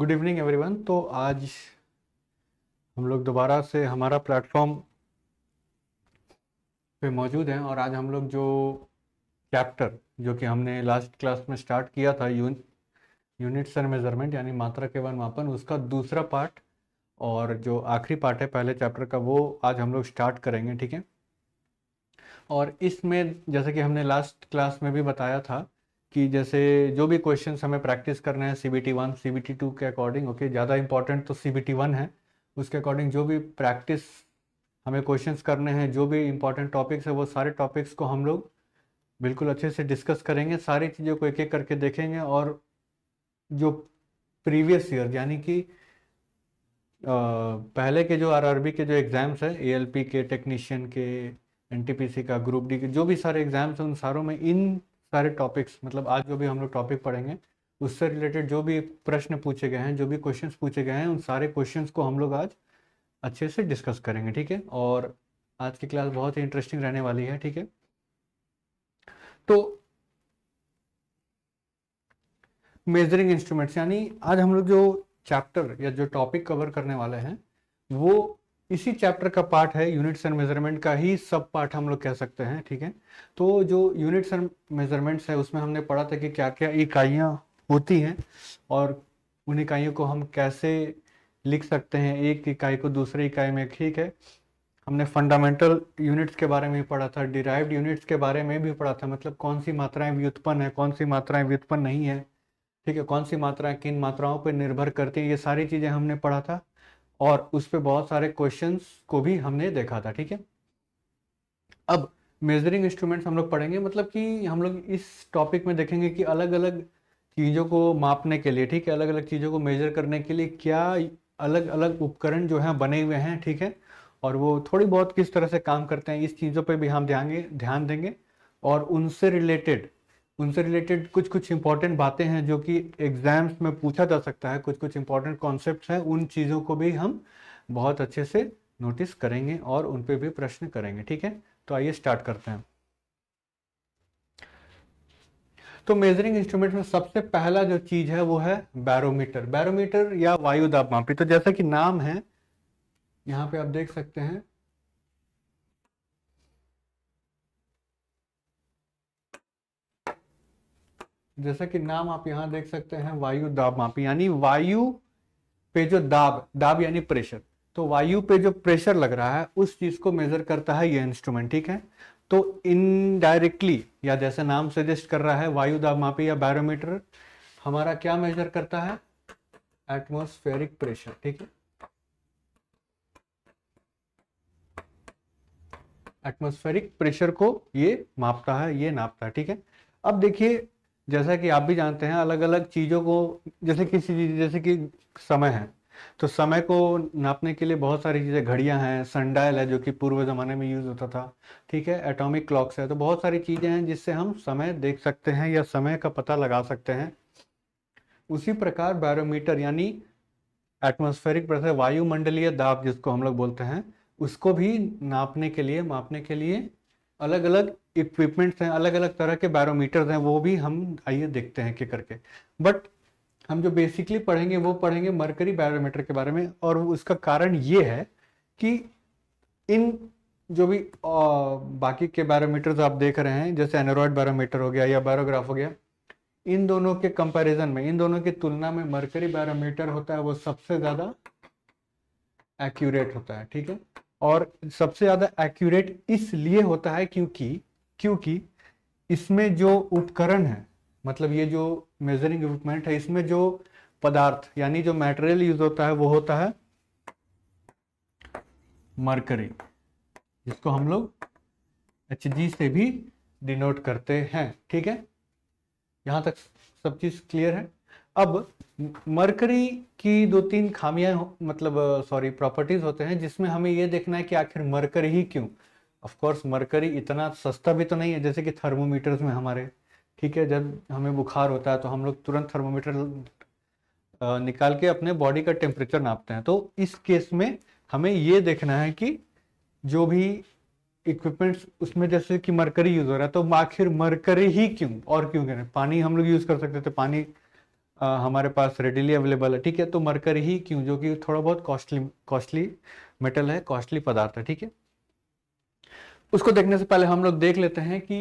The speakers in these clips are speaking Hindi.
गुड इवनिंग एवरीवन तो आज हम लोग दोबारा से हमारा प्लेटफॉर्म पे मौजूद हैं और आज हम लोग जो चैप्टर जो कि हमने लास्ट क्लास में स्टार्ट किया था यून यूनिट्स एंड मेजरमेंट यानी मात्रा के वन मापन उसका दूसरा पार्ट और जो आखिरी पार्ट है पहले चैप्टर का वो आज हम लोग स्टार्ट करेंगे ठीक है और इसमें जैसे कि हमने लास्ट क्लास में भी बताया था कि जैसे जो भी क्वेश्चन हमें प्रैक्टिस करना है C B T one C B T two के अकॉर्डिंग ओके ज़्यादा इंपॉर्टेंट तो सी बी टी वन है उसके अकॉर्डिंग जो भी प्रैक्टिस हमें क्वेश्चंस करने हैं जो भी इंपॉर्टेंट टॉपिक्स है वो सारे टॉपिक्स को हम लोग बिल्कुल अच्छे से डिस्कस करेंगे सारी चीज़ों को एक एक करके देखेंगे और जो प्रीवियस ईयर यानी कि पहले के जो आर के जो एग्ज़ाम्स हैं ए के टेक्नीशियन के एन का ग्रुप डी के जो भी सारे एग्ज़ाम्स हैं उन सारों में इन सारे टॉपिक्स मतलब आज जो भी हम लोग टॉपिक पढ़ेंगे उससे रिलेटेड जो भी प्रश्न पूछे गए हैं जो भी क्वेश्चंस पूछे गए हैं उन सारे क्वेश्चंस को हम लोग आज अच्छे से डिस्कस करेंगे ठीक है और आज की क्लास बहुत ही इंटरेस्टिंग रहने वाली है ठीक है तो मेजरिंग इंस्ट्रूमेंट्स यानी आज हम लोग जो चैप्टर या जो टॉपिक कवर करने वाले हैं वो इसी चैप्टर का पार्ट है यूनिट्स एंड मेजरमेंट का ही सब पार्ट हम लोग कह सकते हैं ठीक है तो जो यूनिट्स एंड मेजरमेंट्स है उसमें हमने पढ़ा था कि क्या क्या इकाइयाँ होती हैं और उन इकाइयों को हम कैसे लिख सकते हैं एक इकाई को दूसरे इकाई में ठीक है हमने फंडामेंटल यूनिट्स के बारे में भी पढ़ा था डिराइव्ड यूनिट्स के बारे में भी पढ़ा था मतलब कौन सी मात्राएं व्युत्पन्न है कौन सी मात्राएं व्युत्पन्न नहीं है ठीक है कौन सी मात्राएं किन मात्राओं पर निर्भर करती हैं ये सारी चीज़ें हमने पढ़ा था और उस पर बहुत सारे क्वेश्चन को भी हमने देखा था ठीक है अब मेजरिंग इंस्ट्रूमेंट्स हम लोग पढ़ेंगे मतलब कि हम लोग इस टॉपिक में देखेंगे कि अलग अलग चीज़ों को मापने के लिए ठीक है अलग अलग चीज़ों को मेजर करने के लिए क्या अलग अलग उपकरण जो हैं बने हुए हैं ठीक है और वो थोड़ी बहुत किस तरह से काम करते हैं इस चीज़ों पर भी हम ध्यान ध्यान देंगे और उनसे रिलेटेड उनसे रिलेटेड कुछ कुछ इंपॉर्टेंट बातें हैं जो कि एग्जाम्स में पूछा जा सकता है कुछ कुछ इंपॉर्टेंट कॉन्सेप्ट हैं उन चीज़ों को भी हम बहुत अच्छे से नोटिस करेंगे और उन पर भी प्रश्न करेंगे ठीक है तो आइए स्टार्ट करते हैं तो मेजरिंग इंस्ट्रूमेंट में सबसे पहला जो चीज है वो है बैरोमीटर बैरोमीटर या वायु दाब मापी तो जैसा कि नाम है यहाँ पे आप देख सकते हैं जैसा कि नाम आप यहां देख सकते हैं वायु दाब मापी यानी वायु पे जो दाब दाब यानी प्रेशर तो वायु पे जो प्रेशर लग रहा है उस चीज को मेजर करता है ये इंस्ट्रूमेंट ठीक है तो इनडायरेक्टली या जैसे नाम सजेस्ट कर रहा है वायु दाब मापी या बैरोमीटर हमारा क्या मेजर करता है एटमोस्फेरिक प्रेशर ठीक है एटमोस्फेरिक प्रेशर को ये मापता है ये नापता है ठीक है अब देखिए जैसा कि आप भी जानते हैं अलग अलग चीज़ों को जैसे किसी चीज जैसे कि समय है तो समय को नापने के लिए बहुत सारी चीज़ें घड़ियां हैं सनडायल है जो कि पूर्व ज़माने में यूज़ होता था ठीक है एटॉमिक क्लॉक्स है तो बहुत सारी चीज़ें हैं जिससे हम समय देख सकते हैं या समय का पता लगा सकते हैं उसी प्रकार बैरोमीटर यानी एटमोस्फेरिक प्रेशर वायुमंडलीय दाब जिसको हम लोग बोलते हैं उसको भी नापने के लिए मापने के लिए अलग अलग इक्विपमेंट्स हैं अलग अलग तरह के बैरोमीटर्स हैं वो भी हम आइए देखते हैं कि करके बट हम जो बेसिकली पढ़ेंगे वो पढ़ेंगे मरकरी बैरोमीटर के बारे में और उसका कारण ये है कि इन जो भी आ, बाकी के बैरोमीटर्स आप देख रहे हैं जैसे एनोरॉयड बैरोमीटर हो गया या बैरोग्राफ हो गया इन दोनों के कंपैरिजन में इन दोनों की तुलना में मरकरी बैरोमीटर होता है वो सबसे ज़्यादा एक्यूरेट होता है ठीक है और सबसे ज़्यादा एक्यूरेट इसलिए होता है क्योंकि क्योंकि इसमें जो उपकरण है मतलब ये जो मेजरिंग इक्विपमेंट है इसमें जो पदार्थ यानी जो मेटेरियल यूज होता है वो होता है मरकरी जिसको हम लोग एच जी से भी डिनोट करते हैं ठीक है यहां तक सब चीज़ क्लियर है अब मरकरी की दो तीन खामियां मतलब सॉरी प्रॉपर्टीज होते हैं जिसमें हमें यह देखना है कि आखिर मरकरी ही क्यों ऑफकोर्स मरकरी इतना सस्ता भी तो नहीं है जैसे कि थर्मोमीटर्स में हमारे ठीक है जब हमें बुखार होता है तो हम लोग तुरंत थर्मोमीटर निकाल के अपने बॉडी का टेम्परेचर नापते हैं तो इस केस में हमें ये देखना है कि जो भी इक्विपमेंट्स उसमें जैसे कि मरकरी यूज हो रहा है तो आखिर मरकरी ही क्यों और क्यों करें पानी हम लोग यूज कर सकते थे पानी आ, हमारे पास रेडिली अवेलेबल है ठीक है तो मरकरी ही क्यों जो कि थोड़ा बहुत कॉस्टली कॉस्टली मेटल है कॉस्टली पदार्थ है ठीक है उसको देखने से पहले हम लोग देख लेते हैं कि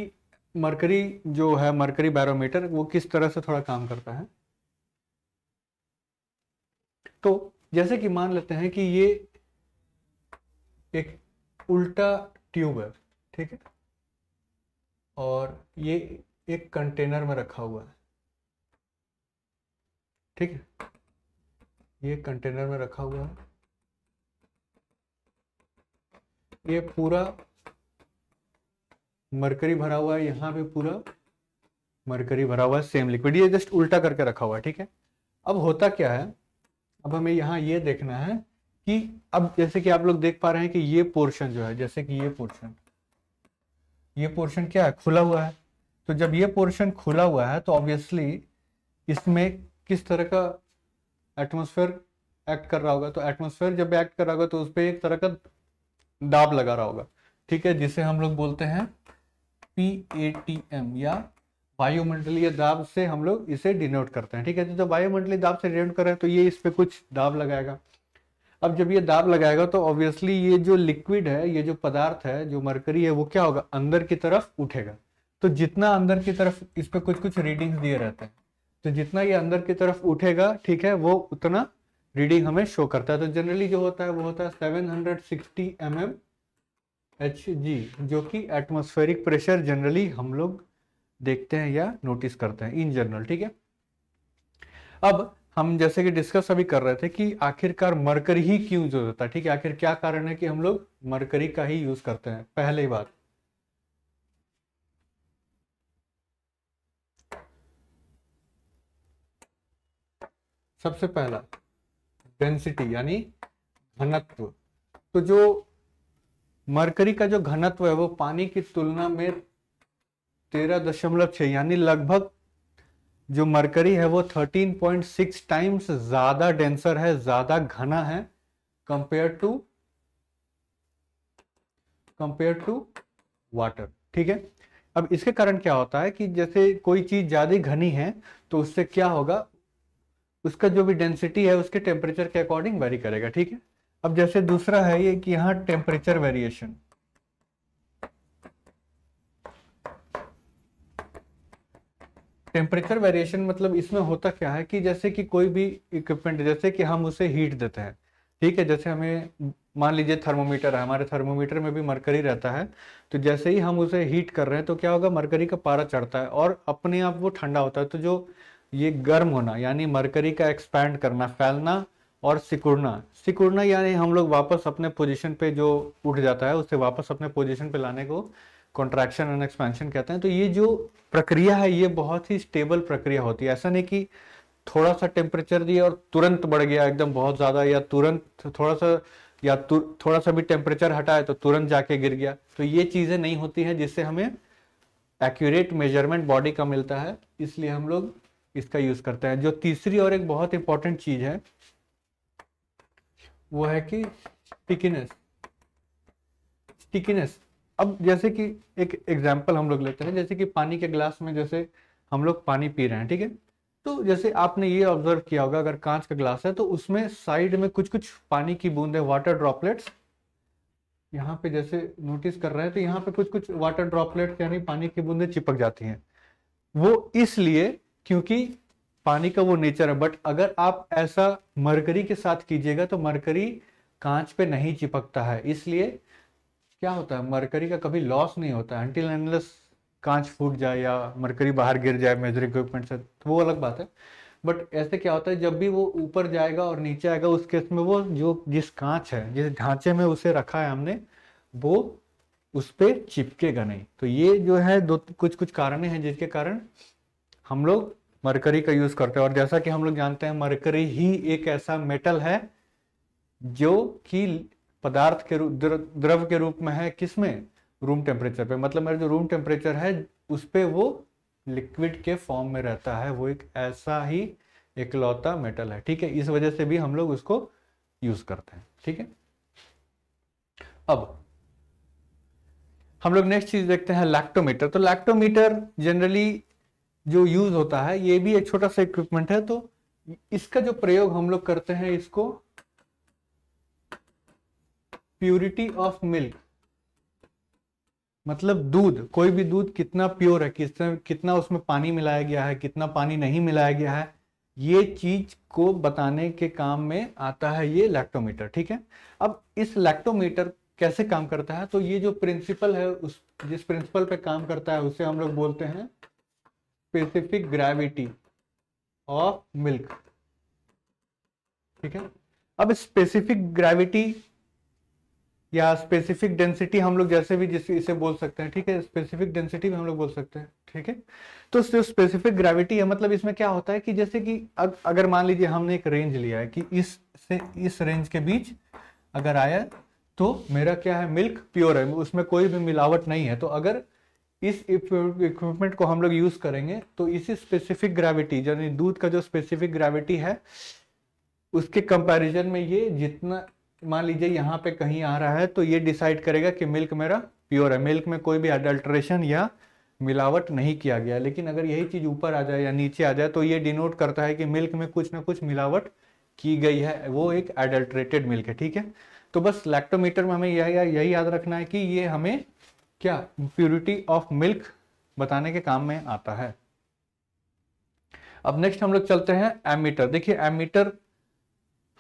मरकरी जो है मरकरी बैरोमीटर वो किस तरह से थोड़ा काम करता है तो जैसे कि मान लेते हैं कि ये एक उल्टा ट्यूब है ठीक है और ये एक कंटेनर में रखा हुआ है ठीक है ये कंटेनर में रखा हुआ है ये पूरा मरकरी भरा हुआ है यहां पे पूरा मरकरी भरा हुआ है सेम लिक्विड ये जस्ट उल्टा करके रखा हुआ है ठीक है अब होता क्या है अब हमें यहाँ ये देखना है कि अब जैसे कि आप लोग देख पा रहे हैं कि ये पोर्शन जो है जैसे कि ये पोर्शन ये पोर्शन क्या है खुला हुआ है तो जब ये पोर्शन खुला हुआ है तो ऑब्वियसली इसमें किस तरह का एटमोसफेयर एक्ट कर रहा होगा तो एटमोसफेयर जब एक्ट कर रहा होगा तो उस पर एक तरह का दाब लगा रहा होगा ठीक है जिसे हम लोग बोलते हैं पी ए टी एम या वायुमंडलीय दाब से हम लोग इसे डिनोट करते हैं ठीक है तो जब वायुमंडलीय दाब से डिनोट करें तो ये इस पर कुछ दाब लगाएगा अब जब ये दाब लगाएगा तो ऑब्वियसली ये जो लिक्विड है ये जो पदार्थ है जो मरकरी है वो क्या होगा अंदर की तरफ उठेगा तो जितना अंदर की तरफ इस पर कुछ कुछ रीडिंग्स दिए रहते हैं तो जितना ये अंदर की तरफ उठेगा ठीक है वो उतना रीडिंग हमें शो करता है तो जनरली जो होता है वो होता है 760 हंड्रेड mm एच जी जो कि एटमोस्फेरिक प्रेशर जनरली हम लोग देखते हैं या नोटिस करते हैं इन जनरल ठीक है अब हम जैसे कि डिस्कस अभी कर रहे थे कि आखिरकार मरकरी ही क्यों यूज होता है ठीक है आखिर क्या कारण है कि हम लोग मरकरी का ही यूज करते हैं पहली बात सबसे पहला डेंसिटी यानी घनत्व तो जो मरकरी का जो घनत्व है वो पानी की तुलना में तेरह दशमलव छ यानी लगभग जो मरकरी है वो थर्टीन पॉइंट सिक्स टाइम्स ज्यादा डेंसर है ज्यादा घना है compare to compare to water ठीक है अब इसके कारण क्या होता है कि जैसे कोई चीज ज्यादा घनी है तो उससे क्या होगा उसका जो भी डेंसिटी है उसके टेम्परेचर के अकॉर्डिंग वेरी करेगा ठीक है अब जैसे दूसरा है ये कि यहां टेम्परेचर वेरिएशन टेम्परेचर वेरिएशन मतलब इसमें होता क्या है कि जैसे कि कोई भी इक्विपमेंट जैसे कि हम उसे हीट देते हैं ठीक है जैसे हमें मान लीजिए थर्मोमीटर है हमारे थर्मोमीटर में भी मरकरी रहता है तो जैसे ही हम उसे हीट कर रहे हैं तो क्या होगा मरकरी का पारा चढ़ता है और अपने आप वो ठंडा होता है तो जो ये गर्म होना यानी मरकरी का एक्सपैंड करना फैलना और सिकुड़ना सिकुड़ना यानी हम लोग वापस अपने पोजीशन पे जो उठ जाता है उसे वापस अपने पोजीशन पे लाने को कॉन्ट्रैक्शन एंड एक्सपेंशन कहते हैं तो ये जो प्रक्रिया है ये बहुत ही स्टेबल प्रक्रिया होती है ऐसा नहीं कि थोड़ा सा टेम्परेचर दिया और तुरंत बढ़ गया एकदम बहुत ज़्यादा या तुरंत थोड़ा सा या थोड़ा सा भी टेम्परेचर हटाए तो तुरंत जाके गिर गया तो ये चीज़ें नहीं होती हैं जिससे हमें एक्यूरेट मेजरमेंट बॉडी का मिलता है इसलिए हम लोग इसका यूज़ करते हैं जो तीसरी और एक बहुत इंपॉर्टेंट चीज़ है वो है कि स्टिकीनेस स्टिकीनेस अब जैसे कि एक एग्जाम्पल हम लोग लेते हैं जैसे कि पानी के ग्लास में जैसे हम लोग पानी पी रहे हैं ठीक है तो जैसे आपने ये ऑब्जर्व किया होगा अगर कांच का ग्लास है तो उसमें साइड में कुछ कुछ पानी की बूंदें वाटर ड्रॉपलेट्स यहाँ पे जैसे नोटिस कर रहे हैं तो यहाँ पे कुछ कुछ वाटर ड्रॉपलेट यानी पानी की बूंदें चिपक जाती हैं वो इसलिए क्योंकि पानी का वो नेचर है बट अगर आप ऐसा मरकरी के साथ कीजिएगा तो मरकरी कांच पे नहीं चिपकता है इसलिए क्या होता है मरकरी का कभी लॉस नहीं होता एंटील एनलेस कांच फूट जाए या मरकरी बाहर गिर जाए मेजर इक्विपमेंट से तो वो अलग बात है बट ऐसे क्या होता है जब भी वो ऊपर जाएगा और नीचे आएगा उस केस में वो जो जिस कांच है जिस ढांचे में उसे रखा है हमने वो उस पर चिपकेगा नहीं तो ये जो है दो कुछ कुछ कारण हैं जिसके कारण हम लोग मरकरी का यूज करते हैं और जैसा कि हम लोग जानते हैं मरकरी ही एक ऐसा मेटल है जो कि पदार्थ के रूप द्रव के रूप में है किसमें रूम टेम्परेचर पे मतलब मेरा जो रूम टेम्परेचर है उस पर वो लिक्विड के फॉर्म में रहता है वो एक ऐसा ही इकलौता मेटल है ठीक है इस वजह से भी हम लोग उसको यूज करते हैं ठीक है अब हम लोग नेक्स्ट चीज देखते हैं लैक्टोमीटर तो लैक्टोमीटर जनरली जो यूज होता है ये भी एक छोटा सा इक्विपमेंट है तो इसका जो प्रयोग हम लोग करते हैं इसको प्योरिटी ऑफ मिल्क मतलब दूध कोई भी दूध कितना प्योर है किस कितना उसमें पानी मिलाया गया है कितना पानी नहीं मिलाया गया है ये चीज को बताने के काम में आता है ये लैक्टोमीटर ठीक है अब इस लैक्टोमीटर कैसे काम करता है तो ये जो प्रिंसिपल है उस जिस प्रिंसिपल पे काम करता है उसे हम लोग बोलते हैं स्पेसिफिक ग्रेविटी ऑफ मिल्क ठीक है अब स्पेसिफिक ग्रेविटी या स्पेसिफिक डेंसिटी हम लोग जैसे भी जिस इसे बोल सकते हैं ठीक है स्पेसिफिक डेंसिटी भी हम लोग बोल सकते हैं ठीक है तो जो स्पेसिफिक ग्रेविटी है मतलब इसमें क्या होता है कि जैसे कि अग, अगर मान लीजिए हमने एक रेंज लिया है कि इस से इस रेंज के बीच अगर आया तो मेरा क्या है मिल्क प्योर है उसमें कोई भी मिलावट नहीं है तो अगर इस इक्विपमेंट को हम लोग यूज करेंगे तो इसी स्पेसिफिक ग्रेविटी यानी दूध का जो स्पेसिफिक ग्रेविटी है उसके कंपैरिजन में ये जितना मान लीजिए यहाँ पे कहीं आ रहा है तो ये डिसाइड करेगा कि मिल्क मेरा प्योर है मिल्क में कोई भी अडल्ट्रेशन या मिलावट नहीं किया गया लेकिन अगर यही चीज ऊपर आ जाए या नीचे आ जाए तो ये डिनोट करता है कि मिल्क में कुछ ना कुछ मिलावट की गई है वो एक एडल्ट्रेटेड मिल्क है ठीक है तो बस लैक्टोमीटर में हमें यही याद रखना है कि ये हमें क्या प्योरिटी ऑफ मिल्क बताने के काम में आता है अब नेक्स्ट हम लोग चलते हैं एमीटर देखिए एमीटर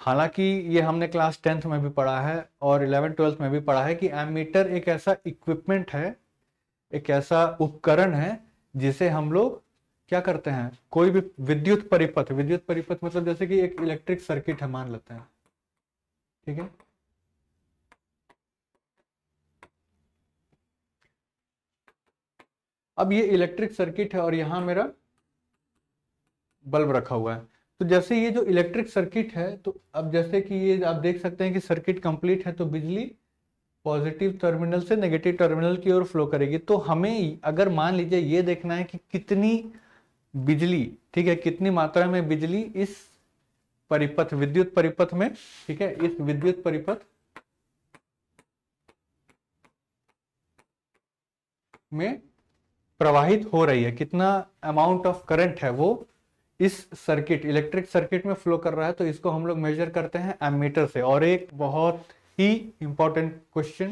हालांकि ये हमने क्लास टेंथ में भी पढ़ा है और इलेवन ट्वेल्थ में भी पढ़ा है कि एमीटर एक ऐसा इक्विपमेंट है एक ऐसा उपकरण है जिसे हम लोग क्या करते हैं कोई भी विद्युत परिपथ विद्युत परिपथ मतलब जैसे कि एक इलेक्ट्रिक सर्किट है मान लेते हैं ठीक है अब ये इलेक्ट्रिक सर्किट है और यहां मेरा बल्ब रखा हुआ है तो जैसे ये जो इलेक्ट्रिक सर्किट है तो अब जैसे कि ये आप देख सकते हैं कि सर्किट कंप्लीट है तो बिजली पॉजिटिव टर्मिनल से नेगेटिव टर्मिनल की ओर फ्लो करेगी तो हमें अगर मान लीजिए ये देखना है कि कितनी बिजली ठीक है कितनी मात्रा में बिजली इस परिपथ विद्युत परिपथ में ठीक है इस विद्युत परिपथ में प्रवाहित हो रही है कितना अमाउंट ऑफ करंट है वो इस सर्किट इलेक्ट्रिक सर्किट में फ्लो कर रहा है तो इसको हम लोग मेजर करते हैं एमीटर से और एक बहुत ही इंपॉर्टेंट क्वेश्चन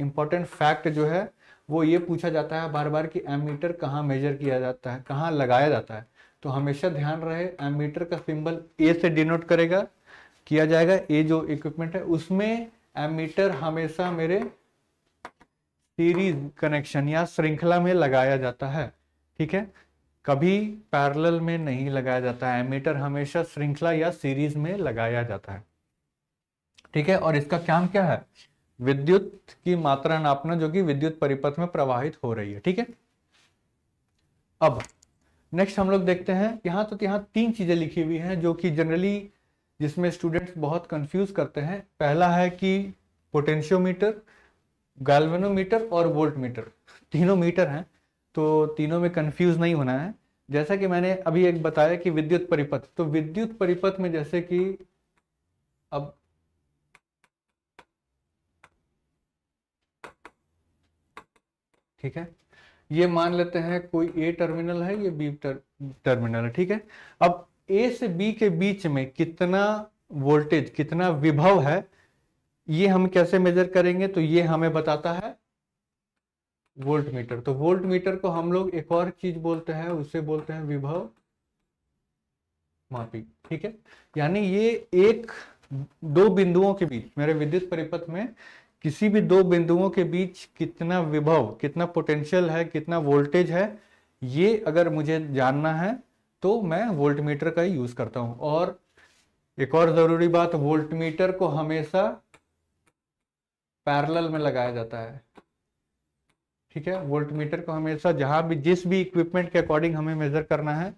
इंपॉर्टेंट फैक्ट जो है वो ये पूछा जाता है बार बार कि एमीटर कहाँ मेजर किया जाता है कहाँ लगाया जाता है तो हमेशा ध्यान रहे एमीटर का सिंबल ए से डिनोट करेगा किया जाएगा ए जो इक्विपमेंट है उसमें एमीटर हमेशा मेरे सीरीज कनेक्शन या श्रृंखला में लगाया जाता है ठीक है कभी पैरेलल में नहीं लगाया जाता है एमीटर हमेशा श्रृंखला या सीरीज में लगाया जाता है ठीक है और इसका काम क्या है विद्युत की मात्रा नापना जो कि विद्युत परिपथ में प्रवाहित हो रही है ठीक है अब नेक्स्ट हम लोग देखते हैं यहां तो यहां तीन चीजें लिखी हुई हैं जो कि जनरली जिसमें स्टूडेंट्स बहुत कंफ्यूज करते हैं पहला है कि पोटेंशियोमीटर गैल्वेनोमीटर और वोल्ट मीटर तीनों मीटर हैं तो तीनों में कंफ्यूज नहीं होना है जैसा कि मैंने अभी एक बताया कि विद्युत परिपथ तो विद्युत परिपथ में जैसे कि अब ठीक है ये मान लेते हैं कोई ए टर्मिनल है ये बी टर, टर्मिनल है ठीक है अब ए से बी के बीच में कितना वोल्टेज कितना विभव है ये हम कैसे मेजर करेंगे तो ये हमें बताता है वोल्ट मीटर तो वोल्ट मीटर को हम लोग एक और चीज बोलते हैं उसे बोलते हैं विभव मापी ठीक है यानी ये एक दो बिंदुओं के बीच मेरे विद्युत परिपथ में किसी भी दो बिंदुओं के बीच कितना विभव कितना पोटेंशियल है कितना वोल्टेज है ये अगर मुझे जानना है तो मैं वोल्ट मीटर का यूज करता हूं और एक और जरूरी बात वोल्ट मीटर को हमेशा पैरेलल में लगाया जाता है ठीक है वोल्ट मीटर को हमेशा जहां भी जिस भी इक्विपमेंट के अकॉर्डिंग हमें मेजर करना है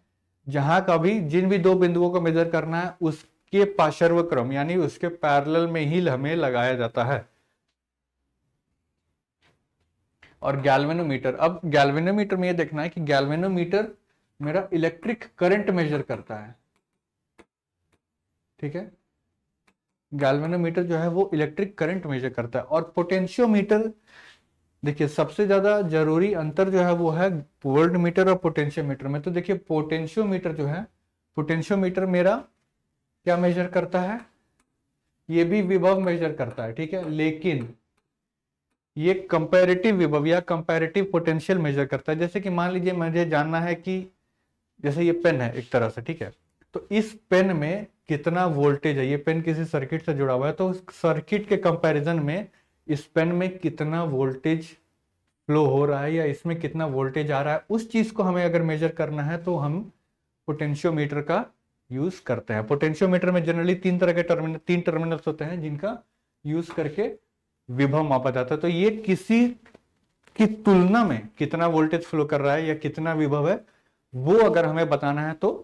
जहां का भी जिन भी दो बिंदुओं को मेजर करना है उसके पाशर्व क्रम यानी उसके पैरेलल में ही हमें लगाया जाता है और गैल्वेनोमीटर अब गैल्वेनोमीटर में यह देखना है कि गैल्वेनोमीटर मेरा इलेक्ट्रिक करंट मेजर करता है ठीक है गैल्वेनोमीटर जो है वो इलेक्ट्रिक करंट मेजर करता है और पोटेंशियोमीटर देखिए सबसे ज्यादा जरूरी अंतर जो है वो है वोल्ट मीटर और पोटेंशियोमीटर में तो देखिए पोटेंशियोमीटर जो है पोटेंशियोमीटर मेरा क्या मेजर करता है ये भी विभव मेजर करता है ठीक है लेकिन ये कंपेरेटिव विभव या कंपेरेटिव पोटेंशियल मेजर करता है जैसे कि मान लीजिए मुझे जानना है कि जैसे ये पेन है एक तरह से ठीक है तो इस पेन में कितना वोल्टेज है ये पेन किसी सर्किट से जुड़ा हुआ है तो सर्किट के कंपैरिजन में इस पेन में कितना वोल्टेज फ्लो हो रहा है या इसमें कितना वोल्टेज आ रहा है उस चीज़ को हमें अगर मेजर करना है तो हम पोटेंशियोमीटर का यूज़ करते हैं पोटेंशियोमीटर में जनरली तीन तरह के टर्मिनल तीन टर्मिनल्स होते हैं जिनका यूज़ करके विभव मापा जाता है तो ये किसी की तुलना में कितना वोल्टेज फ्लो कर रहा है या कितना विभव है वो अगर हमें बताना है तो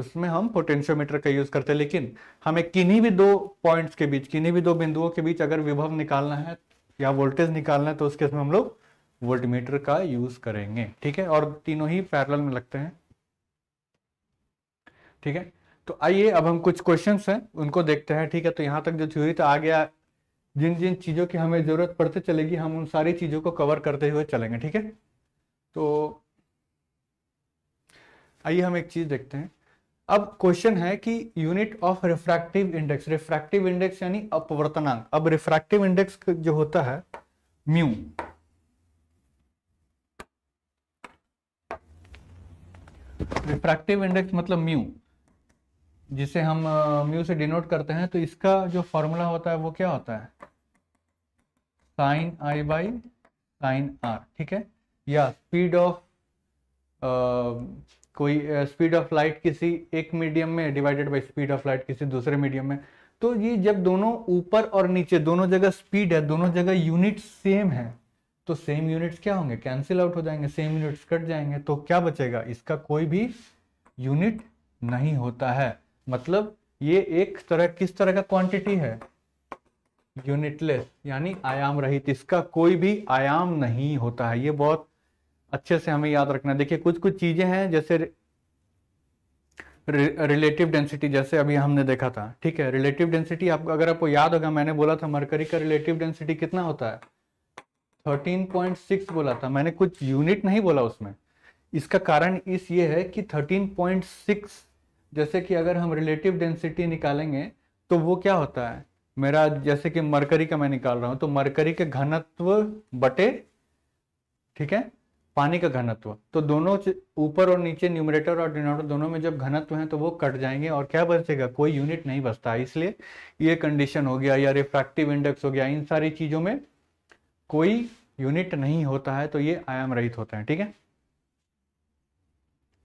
उसमें हम पोटेंशियोमीटर का यूज करते हैं लेकिन हमें किन्हीं भी दो पॉइंट्स के बीच किन्हीं भी दो बिंदुओं के बीच अगर विभव निकालना है या वोल्टेज निकालना है तो उसके हम लोग वोल्टमीटर का यूज करेंगे ठीक है और तीनों ही पैरल में लगते हैं ठीक है तो आइए अब हम कुछ क्वेश्चन हैं उनको देखते हैं ठीक है तो यहाँ तक जो थ्योरी तो आ गया जिन जिन चीज़ों की हमें ज़रूरत पड़ते चलेगी हम उन सारी चीज़ों को कवर करते हुए चलेंगे ठीक है तो आइए हम एक चीज़ देखते हैं अब क्वेश्चन है कि unit of refractive index refractive index यानी अपवर्तनांक अब रिफ्रैक्टिव इंडेक्स जो होता है म्यू रिफ्रैक्टिव इंडेक्स मतलब म्यू जिसे हम म्यू uh, से डिनोट करते हैं तो इसका जो फॉर्मूला होता है वो क्या होता है sine i by sine r ठीक है या स्पीड ऑफ कोई स्पीड ऑफ लाइट किसी एक मीडियम में divided by speed of light किसी दूसरे मीडियम में तो ये जब दोनों ऊपर और नीचे दोनों जगह स्पीड है दोनों जगह यूनिट सेम है तो सेम यूनिट्स क्या होंगे कैंसिल आउट हो जाएंगे सेम यूनिट्स कट जाएंगे तो क्या बचेगा इसका कोई भी यूनिट नहीं होता है मतलब ये एक तरह किस तरह का क्वांटिटी है यूनिटलेस यानी आयाम रहित इसका कोई भी आयाम नहीं होता है ये बहुत अच्छे से हमें याद रखना देखिए कुछ कुछ चीज़ें हैं जैसे रिलेटिव डेंसिटी जैसे अभी हमने देखा था ठीक है रिलेटिव डेंसिटी आप अगर आपको याद होगा मैंने बोला था मरकरी का रिलेटिव डेंसिटी कितना होता है 13.6 बोला था मैंने कुछ यूनिट नहीं बोला उसमें इसका कारण इस ये है कि 13.6 जैसे कि अगर हम रिलेटिव डेंसिटी निकालेंगे तो वो क्या होता है मेरा जैसे कि मरकरी का मैं निकाल रहा हूं तो मरकरी के घनत्व बटे ठीक है पानी का घनत्व तो दोनों ऊपर और नीचे न्यूमरेटर और डिनोमिनेटर दोनों में जब घनत्व है तो वो कट जाएंगे और क्या बचेगा कोई यूनिट नहीं बचता इसलिए ये कंडीशन हो गया या रिफ्रैक्टिव इंडेक्स हो गया इन सारी चीजों में कोई यूनिट नहीं होता है तो ये आयाम रहित होते हैं ठीक है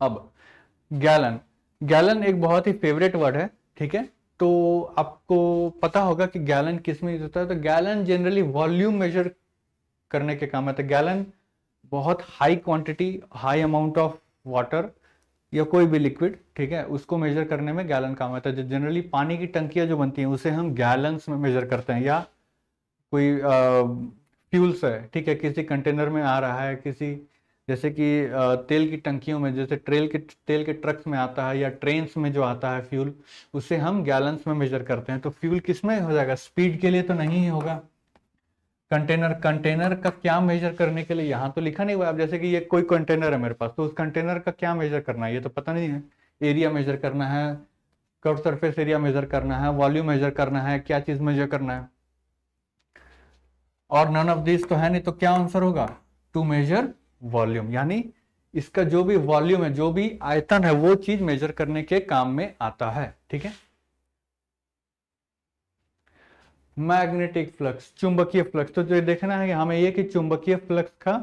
अब गैलन गैलन एक बहुत ही फेवरेट वर्ड है ठीक है तो आपको पता होगा कि गैलन किसमें यूज होता है तो गैलन जनरली वॉल्यूम मेजर करने के काम आता है गैलन बहुत high quantity high amount of water या कोई भी लिक्विड ठीक है उसको मेजर करने में गैलन काम आता है जनरली तो पानी की टंकियां जो बनती हैं उसे हम गैलन्स में मेजर करते हैं या कोई फ्यूल्स है ठीक है किसी कंटेनर में आ रहा है किसी जैसे कि तेल की टंकियों में जैसे ट्रेल के तेल के ट्रक्स में आता है या ट्रेन में जो आता है फ्यूल उसे हम गैलन्स में मेजर करते हैं तो फ्यूल किस में हो जाएगा स्पीड के लिए तो नहीं होगा कंटेनर कंटेनर का क्या मेजर करने के लिए यहाँ तो लिखा नहीं हुआ अब जैसे कि ये कोई कंटेनर है मेरे पास तो उस कंटेनर का क्या मेजर करना है ये तो पता नहीं है एरिया मेजर करना है कर्व सरफेस एरिया मेजर करना है वॉल्यूम मेजर करना है क्या चीज मेजर करना है और नन ऑफ दिस तो है नहीं तो क्या आंसर होगा टू मेजर वॉल्यूम यानी इसका जो भी वॉल्यूम है जो भी आयतन है वो चीज मेजर करने के काम में आता है ठीक है मैग्नेटिक फ्लक्स चुंबकीय फ्लक्स तो जो देखना है हमें ये कि चुंबकीय फ्लक्स का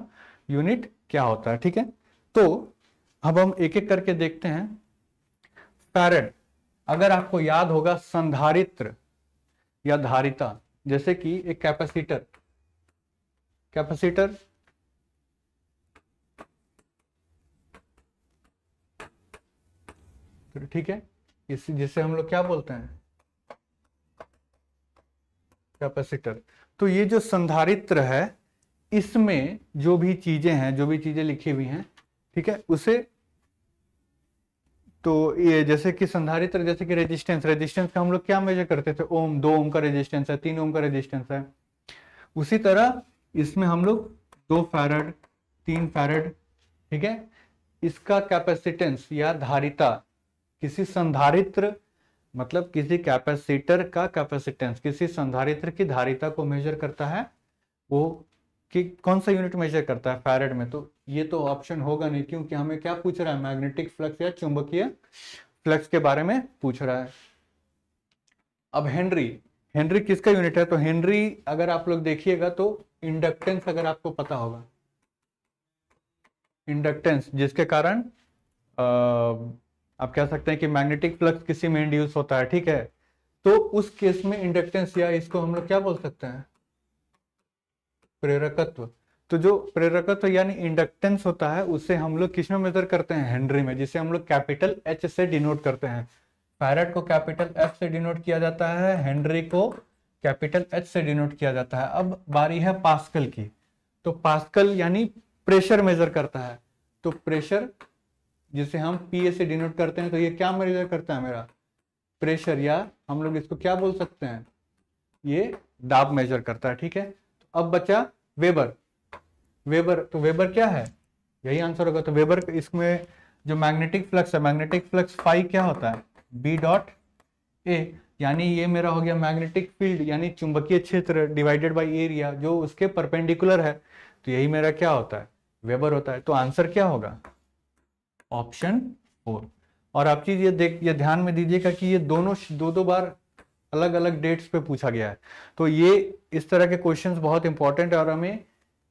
यूनिट क्या होता है ठीक है तो अब हम एक एक करके देखते हैं पैरड अगर आपको याद होगा संधारित्र या धारिता जैसे कि एक कैपेसिटर कैपेसिटर तो ठीक है इस जिसे हम लोग क्या बोलते हैं कैपेसिटर तो ये जो संधारित्र है इसमें जो भी चीजें हैं जो भी चीजें लिखी हुई हैं ठीक है उसे तो ये जैसे कि संधारित्र जैसे कि रेजिस्टेंस रेजिस्टेंस का हम लोग क्या मेजर करते थे ओम दो ओम का रेजिस्टेंस है तीन ओम का रेजिस्टेंस है उसी तरह इसमें हम लोग दो फैरड तीन फैरड ठीक है इसका कैपेसिटेंस या धारिता किसी संधारित्र मतलब किसी कैपेसिटर का कैपेसिटेंस किसी संधारित्र की धारिता को मेजर करता है वो कि कौन सा यूनिट मेजर करता है फैरेड में तो ये तो ऑप्शन होगा नहीं क्योंकि हमें क्या पूछ रहा है मैग्नेटिक फ्लक्स या चुंबकीय फ्लक्स के बारे में पूछ रहा है अब हेनरी हेनरी किसका यूनिट है तो हेनरी अगर आप लोग देखिएगा तो इंडक्टेंस अगर आपको पता होगा इंडक्टेंस जिसके कारण आ, आप कह सकते हैं कि मैग्नेटिक फ्लक्स किसी में इंड्यूस होता है ठीक है तो उस केस में इंडक्टेंस या इसको हम लोग क्या बोल सकते हैं प्रेरकत्व तो जो प्रेरकत्व यानी इंडक्टेंस होता है उसे हम लोग किस में मेजर करते हैं हेनरी में जिसे हम लोग कैपिटल एच से डिनोट करते हैं फैरट को कैपिटल एफ से डिनोट किया जाता है हेनरी को कैपिटल एच से डिनोट किया जाता है अब बारी है पास्कल की तो पास्कल यानी प्रेशर मेजर करता है तो प्रेशर जिसे हम पी से डिनोट करते हैं तो ये क्या मेजर करता है मेरा प्रेशर या हम लोग इसको क्या बोल सकते हैं ये दाब मेजर करता है ठीक है तो अब बचा वेबर वेबर तो वेबर क्या है यही आंसर होगा तो वेबर इसमें जो मैग्नेटिक फ्लक्स है मैग्नेटिक फ्लक्स फाइव क्या होता है बी डॉट ए यानी ये मेरा हो गया मैग्नेटिक फील्ड यानी चुंबकीय क्षेत्र डिवाइडेड बाय एरिया जो उसके परपेंडिकुलर है तो यही मेरा क्या होता है वेबर होता है तो आंसर क्या होगा ऑप्शन फोर और आप चीज ये देख ये ध्यान में दीजिएगा कि ये दोनों दो दो बार अलग अलग डेट्स पे पूछा गया है तो ये इस तरह के क्वेश्चन बहुत इंपॉर्टेंट है और हमें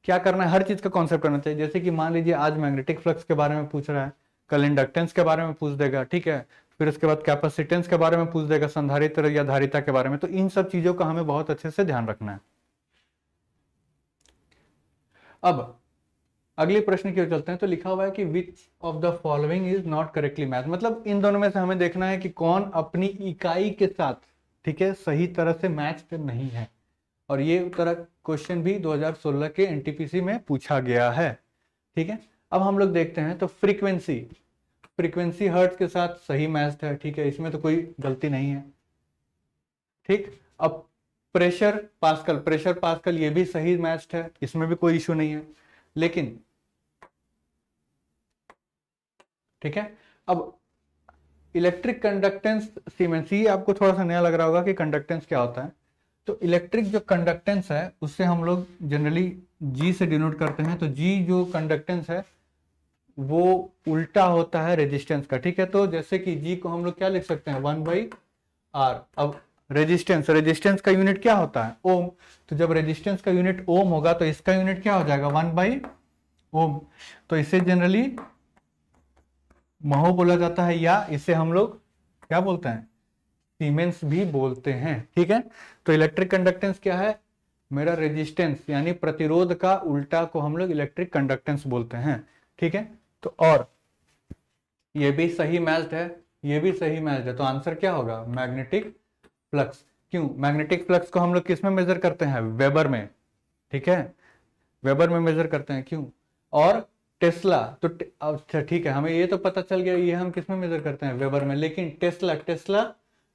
क्या करना है हर चीज का कॉन्सेप्ट करना चाहिए जैसे कि मान लीजिए आज मैग्नेटिक फ्लक्स के बारे में पूछ रहा है कल इंडक्टेंस के बारे में पूछ देगा ठीक है फिर उसके बाद कैपेसिटेंस के बारे में पूछ देगा संधारित्र या धारिता के बारे में तो इन सब चीजों का हमें बहुत अच्छे से ध्यान रखना है अब अगले प्रश्न की ओर चलते हैं तो लिखा हुआ है कि which of the following is not correctly match मतलब इन दोनों में से हमें देखना है कि कौन अपनी इकाई के साथ ठीक है सही तरह से मैच नहीं है और ये तरह क्वेश्चन भी 2016 के एनटीपीसी में पूछा गया है ठीक है अब हम लोग देखते हैं तो फ्रीक्वेंसी फ्रीक्वेंसी हर्ट के साथ सही मैच है ठीक है इसमें तो कोई गलती नहीं है ठीक अब प्रेशर पास्कल प्रेशर पास्कल ये भी सही मैच है इसमें भी कोई इश्यू नहीं है लेकिन ठीक है अब इलेक्ट्रिक कंडक्टेंस सीमेंट ये आपको थोड़ा सा नया लग रहा होगा कि कंडक्टेंस क्या होता है तो इलेक्ट्रिक जो कंडक्टेंस है उससे हम लोग जनरली जी से डिनोट करते हैं तो जी जो कंडक्टेंस है वो उल्टा होता है रेजिस्टेंस का ठीक है तो जैसे कि जी को हम लोग क्या लिख सकते हैं वन बाई आर अब रेजिस्टेंस रेजिस्टेंस का यूनिट क्या होता है ओम तो जब रेजिस्टेंस का यूनिट ओम होगा तो इसका यूनिट क्या हो जाएगा वन बाई ओम तो इसे जनरली महो बोला जाता है या इसे हम लोग क्या बोलते हैं सीमेंस भी बोलते हैं ठीक है तो इलेक्ट्रिक कंडक्टेंस क्या है मेरा रेजिस्टेंस यानी प्रतिरोध का उल्टा को हम लोग इलेक्ट्रिक कंडक्टेंस बोलते हैं ठीक है तो और ये भी सही मैच है ये भी सही मैच है तो आंसर क्या होगा मैग्नेटिक फ्लक्स क्यों मैग्नेटिक फ्लक्स को हम लोग किस में मेजर करते हैं वेबर में ठीक है वेबर में मेजर करते हैं क्यों और टेस्ला तो अच्छा ठीक है हमें ये तो पता चल गया ये हम किस में मेजर करते हैं वेबर में लेकिन टेस्ला टेस्ला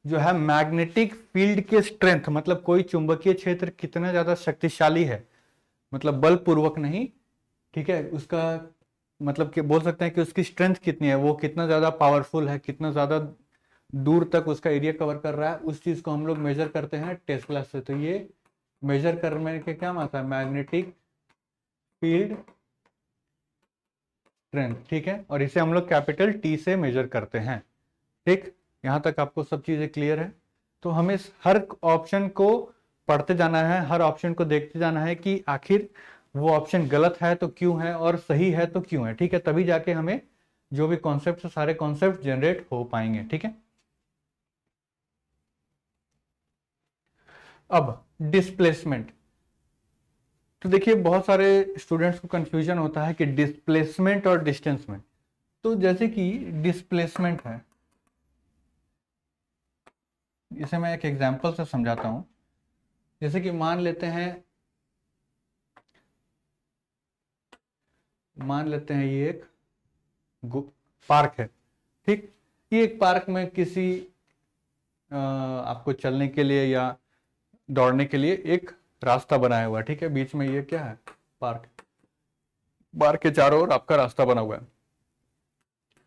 जो है मैग्नेटिक फील्ड के स्ट्रेंथ मतलब कोई चुंबकीय क्षेत्र कितना ज्यादा शक्तिशाली है मतलब बलपूर्वक नहीं ठीक है उसका मतलब कि बोल सकते हैं कि उसकी स्ट्रेंथ कितनी है वो कितना ज्यादा पावरफुल है कितना ज्यादा दूर तक उसका एरिया कवर कर रहा है उस चीज को हम लोग मेजर करते हैं टेस्ला से तो ये मेजर करने के क्या माता है मैग्नेटिक फील्ड स्ट्रेंथ ठीक है और इसे हम लोग कैपिटल टी से मेजर करते हैं ठीक यहां तक आपको सब चीज़ें क्लियर है तो हमें हर ऑप्शन को पढ़ते जाना है हर ऑप्शन को देखते जाना है कि आखिर वो ऑप्शन गलत है तो क्यों है और सही है तो क्यों है ठीक है तभी जाके हमें जो भी कॉन्सेप्ट सारे कॉन्सेप्ट जनरेट हो पाएंगे ठीक है अब डिस्प्लेसमेंट तो देखिए बहुत सारे स्टूडेंट्स को कन्फ्यूजन होता है कि डिस्प्लेसमेंट और डिस्टेंसमेंट तो जैसे कि डिस्प्लेसमेंट है इसे मैं एक एग्जाम्पल से समझाता हूँ जैसे कि मान लेते हैं मान लेते हैं ये एक पार्क है ठीक ये एक पार्क में किसी आ, आपको चलने के लिए या दौड़ने के लिए एक रास्ता बनाया हुआ है ठीक है बीच में ये क्या है पार्क पार्क के चारों ओर आपका रास्ता बना हुआ है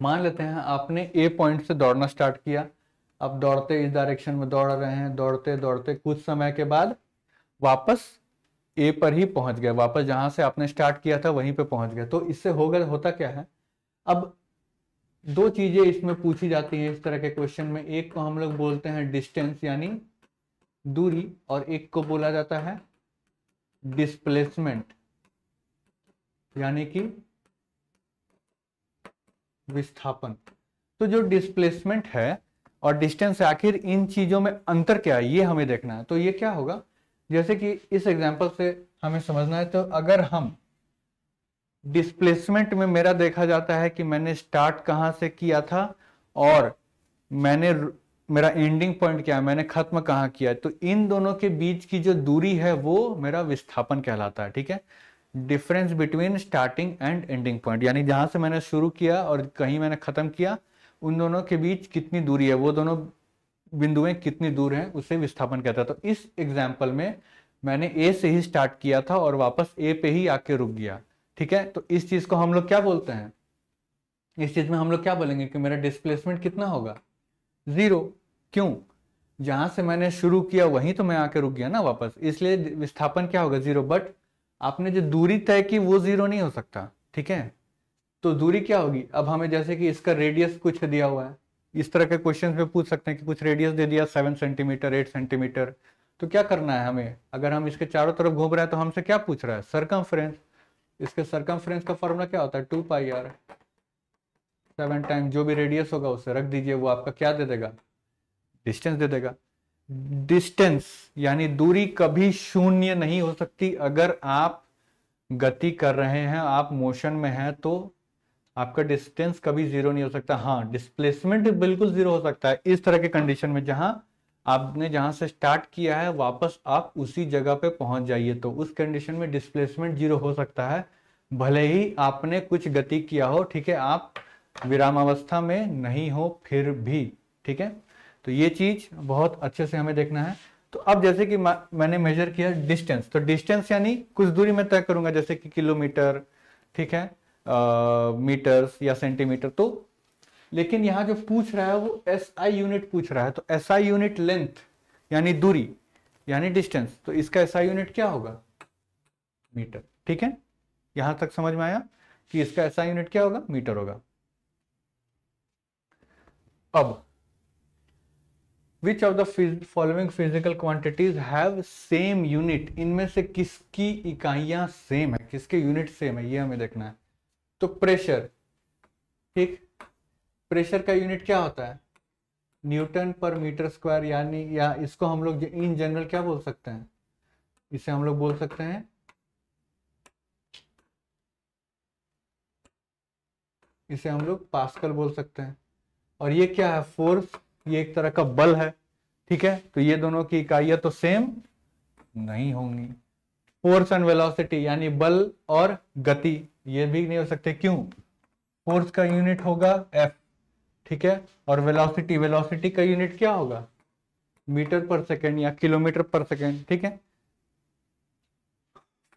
मान लेते हैं आपने ए पॉइंट से दौड़ना स्टार्ट किया आप दौड़ते इस डायरेक्शन में दौड़ रहे हैं दौड़ते दौड़ते कुछ समय के बाद वापस ए पर ही पहुंच गए वापस जहां से आपने स्टार्ट किया था वहीं पे पहुंच गए तो इससे हो गया होता क्या है अब दो चीजें इसमें पूछी जाती हैं इस तरह के क्वेश्चन में एक को हम लोग बोलते हैं डिस्टेंस यानी दूरी और एक को बोला जाता है डिस्प्लेसमेंट यानी कि विस्थापन तो जो डिस्प्लेसमेंट है और डिस्टेंस आखिर इन चीजों में अंतर क्या है ये हमें देखना है तो ये क्या होगा जैसे कि इस एग्जाम्पल से हमें समझना है तो अगर हम डिस्प्लेसमेंट में मेरा देखा जाता है कि मैंने स्टार्ट कहां से किया था और मैंने मेरा एंडिंग पॉइंट क्या है मैंने खत्म कहाँ किया तो इन दोनों के बीच की जो दूरी है वो मेरा विस्थापन कहलाता है ठीक है difference between starting and ending point यानी जहां से मैंने शुरू किया और कहीं मैंने खत्म किया उन दोनों के बीच कितनी दूरी है वो दोनों बिंदुएं कितनी दूर हैं उसे विस्थापन कहता है तो इस एग्जाम्पल में मैंने ए से ही स्टार्ट किया था और वापस ए पे ही आके रुक गया ठीक है तो इस चीज को हम लोग क्या बोलते हैं इस चीज में हम लोग क्या बोलेंगे कि मेरा डिस्प्लेसमेंट कितना होगा जीरो क्यों जहां से मैंने शुरू किया वहीं तो मैं आके रुक गया ना वापस इसलिए विस्थापन क्या होगा जीरो बट आपने जो दूरी तय की वो जीरो नहीं हो सकता ठीक है तो दूरी क्या होगी अब हमें जैसे कि इसका रेडियस कुछ दिया हुआ है इस तरह के क्वेश्चन में पूछ सकते हैं कि कुछ रेडियस दे दिया सेवन सेंटीमीटर एट सेंटीमीटर तो क्या करना है हमें अगर हम इसके चारों तरफ घूम रहे हैं तो हमसे क्या पूछ रहा है सरकम इसके सरकम का फॉर्मूला क्या होता है two pi r seven time जो भी रेडियस होगा उसे रख दीजिए वो आपका क्या दे देगा डिस्टेंस दे देगा डिस्टेंस यानी दूरी कभी शून्य नहीं हो सकती अगर आप गति कर रहे हैं आप मोशन में हैं तो आपका डिस्टेंस कभी जीरो नहीं हो सकता हाँ डिस्प्लेसमेंट बिल्कुल जीरो हो सकता है इस तरह के कंडीशन में जहां आपने जहां से स्टार्ट किया है वापस आप उसी जगह पे पहुंच जाइए तो उस कंडीशन में डिस्प्लेसमेंट जीरो हो सकता है भले ही आपने कुछ गति किया हो ठीक है आप विराम अवस्था में नहीं हो फिर भी ठीक है तो ये चीज बहुत अच्छे से हमें देखना है तो अब जैसे कि मैंने मेजर किया डिस्टेंस तो डिस्टेंस यानी कुछ दूरी में तय करूंगा जैसे कि किलोमीटर ठीक है मीटर्स या सेंटीमीटर तो लेकिन यहां जो पूछ रहा है वो एस आई यूनिट पूछ रहा है तो एस आई यूनिट लेंथ यानी दूरी यानी डिस्टेंस तो इसका एस आई यूनिट क्या होगा मीटर ठीक है यहां तक समझ में आया कि इसका एस आई यूनिट क्या होगा मीटर होगा अब which of the following physical quantities have same unit इनमें से किसकी इकाइयां सेम है किसके यूनिट सेम है ये हमें देखना है तो प्रेशर ठीक प्रेशर का यूनिट क्या होता है न्यूटन पर मीटर स्क्वायर यानी या इसको हम लोग इन जनरल क्या बोल सकते हैं इसे हम लोग बोल सकते हैं इसे हम लोग पास्कल बोल सकते हैं और ये क्या है फोर्स ये एक तरह का बल है ठीक है तो ये दोनों की इकाइयां तो सेम नहीं होंगी फोर्स एंड वेलोसिटी यानी बल और गति ये भी नहीं हो सकते क्यों फोर्स का यूनिट होगा एफ ठीक है और वेलोसिटी वेलोसिटी का यूनिट क्या होगा मीटर पर सेकेंड या किलोमीटर पर सेकेंड ठीक है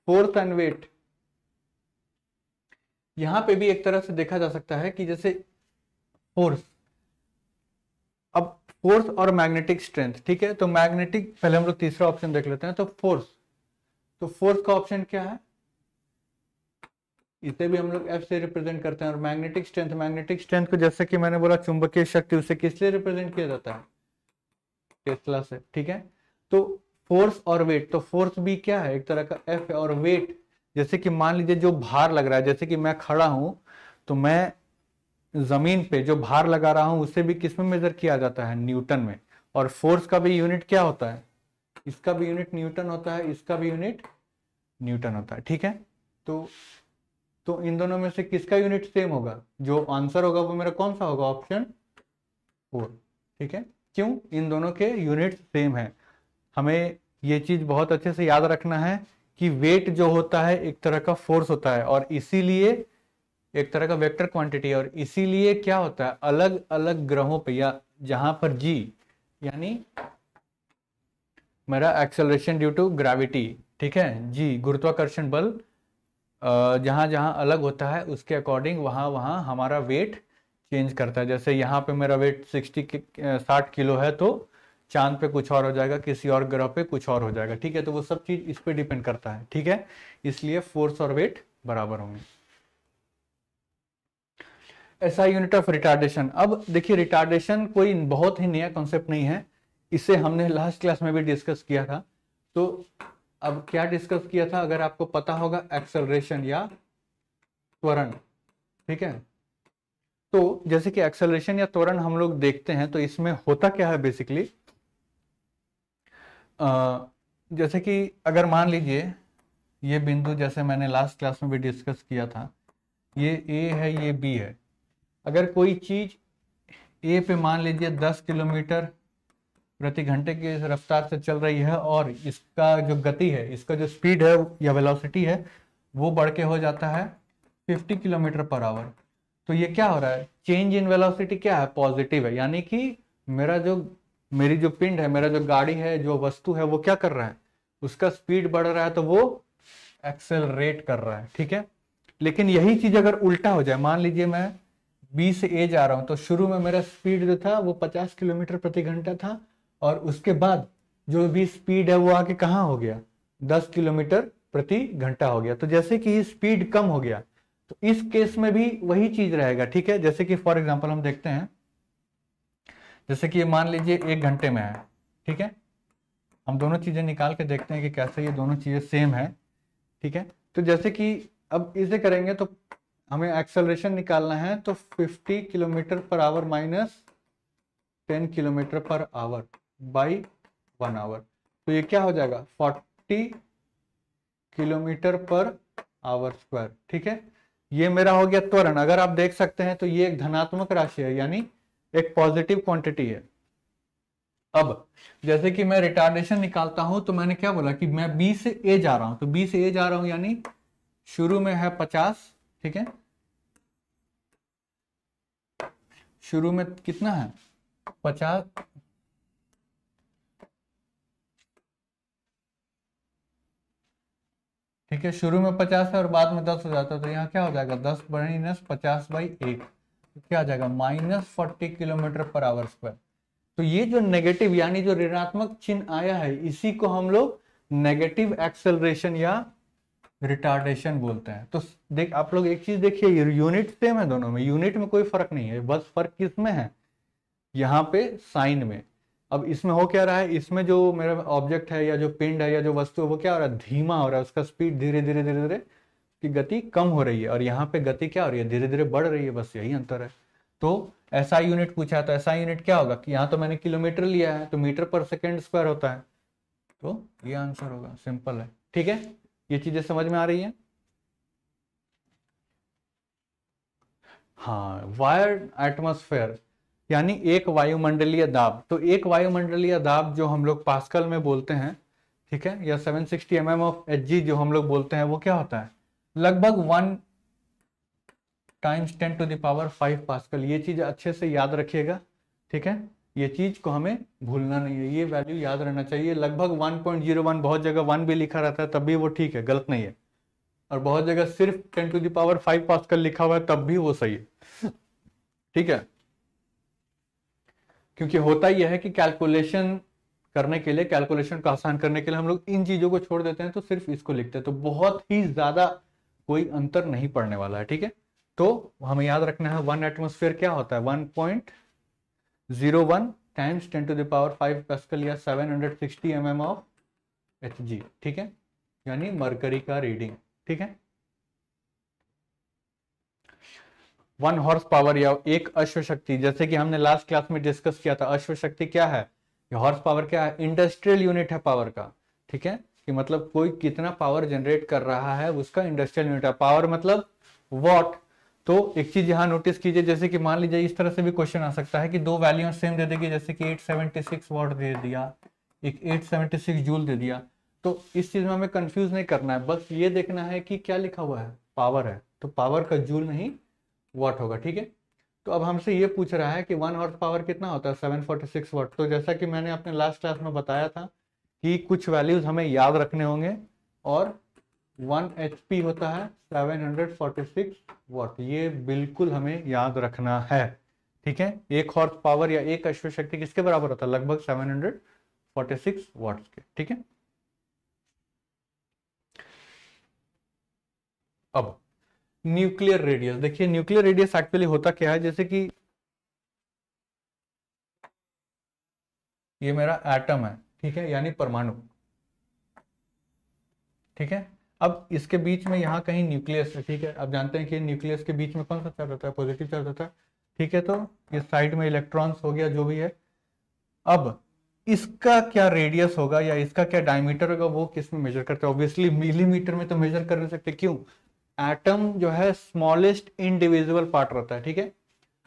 फोर्स एंड वेट यहां पे भी एक तरह से देखा जा सकता है कि जैसे फोर्स अब फोर्स और मैग्नेटिक स्ट्रेंथ ठीक है तो मैग्नेटिक पहले हम लोग तीसरा ऑप्शन देख लेते हैं तो फोर्स तो फोर्स का ऑप्शन क्या है इसे भी हम लोग एफ से रिप्रेजेंट करते हैं और मैग्नेटिक स्ट्रेंथ मैग्नेटिक स्ट्रेंथ को जैसे कि मैंने बोला चुंबकीय शक्ति उसे किस लिए रिप्रेजेंट किया जाता है टेस्ला से ठीक है तो फोर्स और वेट तो फोर्स भी क्या है एक तरह का एफ और वेट जैसे कि मान लीजिए जो भार लग रहा है जैसे कि मैं खड़ा हूं तो मैं जमीन पे जो भार लगा रहा हूं उसे भी किसमें मेजर किया जाता है न्यूटन में और फोर्स का भी यूनिट क्या होता है इसका भी यूनिट न्यूटन होता है इसका भी यूनिट न्यूटन होता है ठीक है तो तो इन दोनों में से किसका यूनिट सेम होगा जो आंसर होगा वो मेरा कौन सा होगा ऑप्शन फोर ठीक है क्यों इन दोनों के यूनिट सेम है हमें ये चीज बहुत अच्छे से याद रखना है कि वेट जो होता है एक तरह का फोर्स होता है और इसीलिए एक तरह का वेक्टर क्वांटिटी है और इसीलिए क्या होता है अलग अलग ग्रहों पर या जहां पर जी यानी मेरा एक्सेलरेशन ड्यू टू ग्रेविटी ठीक है जी गुरुत्वाकर्षण बल जहां जहां अलग होता है उसके अकॉर्डिंग वहां वहां हमारा वेट चेंज करता है जैसे यहाँ पे मेरा वेट सिक्सटी साठ किलो है तो चांद पे कुछ और हो जाएगा किसी और ग्रह पे कुछ और हो जाएगा ठीक है तो वो सब चीज़ इस पर डिपेंड करता है ठीक है इसलिए फोर्स और वेट बराबर होंगे एसआई यूनिट ऑफ रिटार्डेशन अब देखिए रिटार्डेशन कोई बहुत ही नया कॉन्सेप्ट नहीं है इसे हमने लास्ट क्लास में भी डिस्कस किया था तो अब क्या डिस्कस किया था अगर आपको पता होगा एक्सेलरेशन या त्वरण ठीक है तो जैसे कि एक्सेलरेशन या त्वरण हम लोग देखते हैं तो इसमें होता क्या है बेसिकली जैसे कि अगर मान लीजिए ये बिंदु जैसे मैंने लास्ट क्लास में भी डिस्कस किया था ये ए है ये बी है अगर कोई चीज ए पे मान लीजिए 10 किलोमीटर प्रति घंटे की रफ्तार से चल रही है और इसका जो गति है इसका जो स्पीड है या वेलोसिटी है वो बढ़ के हो जाता है 50 किलोमीटर पर आवर तो ये क्या हो रहा है चेंज इन वेलोसिटी क्या है पॉजिटिव है यानी कि मेरा जो मेरी जो पिंड है मेरा जो गाड़ी है जो वस्तु है वो क्या कर रहा है उसका स्पीड बढ़ रहा है तो वो एक्सेलरेट कर रहा है ठीक है लेकिन यही चीज अगर उल्टा हो जाए मान लीजिए मैं बी से ए जा रहा हूँ तो शुरू में मेरा स्पीड जो था वो पचास किलोमीटर प्रति घंटा था और उसके बाद जो भी स्पीड है वो आके कहा हो गया दस किलोमीटर प्रति घंटा हो गया तो जैसे कि स्पीड कम हो गया तो इस केस में भी वही चीज रहेगा ठीक है जैसे कि फॉर एग्जाम्पल हम देखते हैं जैसे कि ये मान लीजिए एक घंटे में है ठीक है हम दोनों चीजें निकाल के देखते हैं कि कैसे ये दोनों चीजें सेम है ठीक है तो जैसे कि अब इसे करेंगे तो हमें एक्सेलरेशन निकालना है तो 50 kilometre per hour minus 10 kilometre per hour by one hour तो ये क्या हो जाएगा 40 किलोमीटर पर आवर स्क्वायर ठीक है ये मेरा हो गया त्वरण अगर आप देख सकते हैं तो ये एक धनात्मक राशि है यानी एक पॉजिटिव क्वांटिटी है अब जैसे कि मैं रिटार्डेशन निकालता हूं तो मैंने क्या बोला कि मैं बी से ए जा रहा हूं तो बी से ए जा रहा हूं यानी शुरू में है पचास ठीक है शुरू में कितना है पचास ठीक है शुरू में पचास है और बाद में दस हो जाता है तो यहाँ क्या हो जाएगा दस माइनस पचास बाई एक तो क्या आ जाएगा minus forty kilometre per hour square तो ये जो नेगेटिव यानी जो ऋणात्मक चिन्ह आया है इसी को हम लोग नेगेटिव एक्सेलरेशन या रिटार्डेशन बोलते हैं तो देख आप लोग एक चीज देखिए यूनिट सेम है दोनों में यूनिट में कोई फर्क नहीं है बस फर्क किस में है यहाँ पे साइन में अब इसमें हो क्या रहा है इसमें जो मेरा ऑब्जेक्ट है या जो पिंड है या जो वस्तु है वो क्या हो रहा है धीमा हो रहा है उसका स्पीड धीरे धीरे धीरे धीरे की गति कम हो रही है और यहाँ पे गति क्या हो रही है धीरे धीरे बढ़ रही है बस यही अंतर है तो ऐसा यूनिट पूछा तो ऐसा यूनिट क्या होगा कि यहाँ तो मैंने किलोमीटर लिया है तो मीटर पर सेकेंड स्क्वायर होता है तो ये आंसर होगा सिंपल है ठीक है ये चीजें समझ में आ रही है हाँ वायर एटमोस्फेयर यानी एक वायुमंडलीय दाब तो एक वायुमंडलीय दाब जो हम लोग पास्कल में बोलते हैं ठीक है या 760 sixty M M of H G जो हम लोग बोलते हैं वो क्या होता है लगभग one times ten to the power five pascal ये चीज अच्छे से याद रखिएगा ठीक है ये चीज़ को हमें भूलना नहीं है ये वैल्यू याद रहना चाहिए लगभग 1.01 बहुत जगह 1 भी लिखा रहता है तब भी वो ठीक है गलत नहीं है और बहुत जगह सिर्फ 10 टू दावर 5 कर लिखा हुआ है तब भी वो सही है ठीक है क्योंकि होता यह है कि कैलकुलेशन करने के लिए कैलकुलेशन को आसान करने के लिए हम लोग इन चीज़ों को छोड़ देते हैं तो सिर्फ इसको लिखते हैं तो बहुत ही ज़्यादा कोई अंतर नहीं पड़ने वाला है ठीक है तो हमें याद रखना है वन एटमोस्फेयर क्या होता है one point zero one times ten to the power five pascal या seven hundred sixty M M of H G ठीक है यानी मरकरी का रीडिंग ठीक है वन हॉर्स पावर या एक अश्व शक्ति जैसे कि हमने लास्ट क्लास में डिस्कस किया था अश्व शक्ति क्या है हॉर्स पावर क्या है इंडस्ट्रियल यूनिट है पावर का ठीक है कि मतलब कोई कितना पावर जनरेट कर रहा है उसका इंडस्ट्रियल यूनिट है पावर मतलब वॉट तो एक चीज यहाँ नोटिस कीजिए जैसे कि मान लीजिए इस तरह से भी क्वेश्चन आ सकता है कि दो वैल्यू सेम दे देगी जैसे कि 876 वॉट दे दिया एक 876 जूल दे दिया तो इस चीज में हमें कंफ्यूज नहीं करना है बस ये देखना है कि क्या लिखा हुआ है पावर है तो पावर का जूल नहीं वॉट होगा ठीक है तो अब हमसे ये पूछ रहा है कि वन हॉर्स पावर कितना होता है सेवन फोर्टी सिक्स वाट तो जैसा कि मैंने अपने लास्ट क्लास में बताया था कि कुछ वैल्यूज हमें याद रखने होंगे और वन एच होता है 746 वॉट ये बिल्कुल हमें याद रखना है ठीक है एक हॉर्स पावर या एक अश्व शक्ति किसके बराबर होता है लगभग 746 वॉट्स के ठीक है अब न्यूक्लियर रेडियस देखिए न्यूक्लियर रेडियस एक्चुअली होता क्या है जैसे कि ये मेरा एटम है ठीक है यानी परमाणु ठीक है अब इसके बीच में यहाँ कहीं न्यूक्लियस ठीक है अब जानते हैं कि न्यूक्लियस के बीच में कौन सा चार्ज होता है पॉजिटिव चार्ज होता है ठीक है तो इस साइड में इलेक्ट्रॉन्स हो गया जो भी है अब इसका क्या रेडियस होगा या इसका क्या डायमीटर होगा वो किस में मेजर करते हैं ऑब्वियसली मिलीमीटर में तो मेजर कर नहीं सकते क्यों एटम जो है स्मॉलेस्ट इंडिविजुअल पार्ट रहता है ठीक है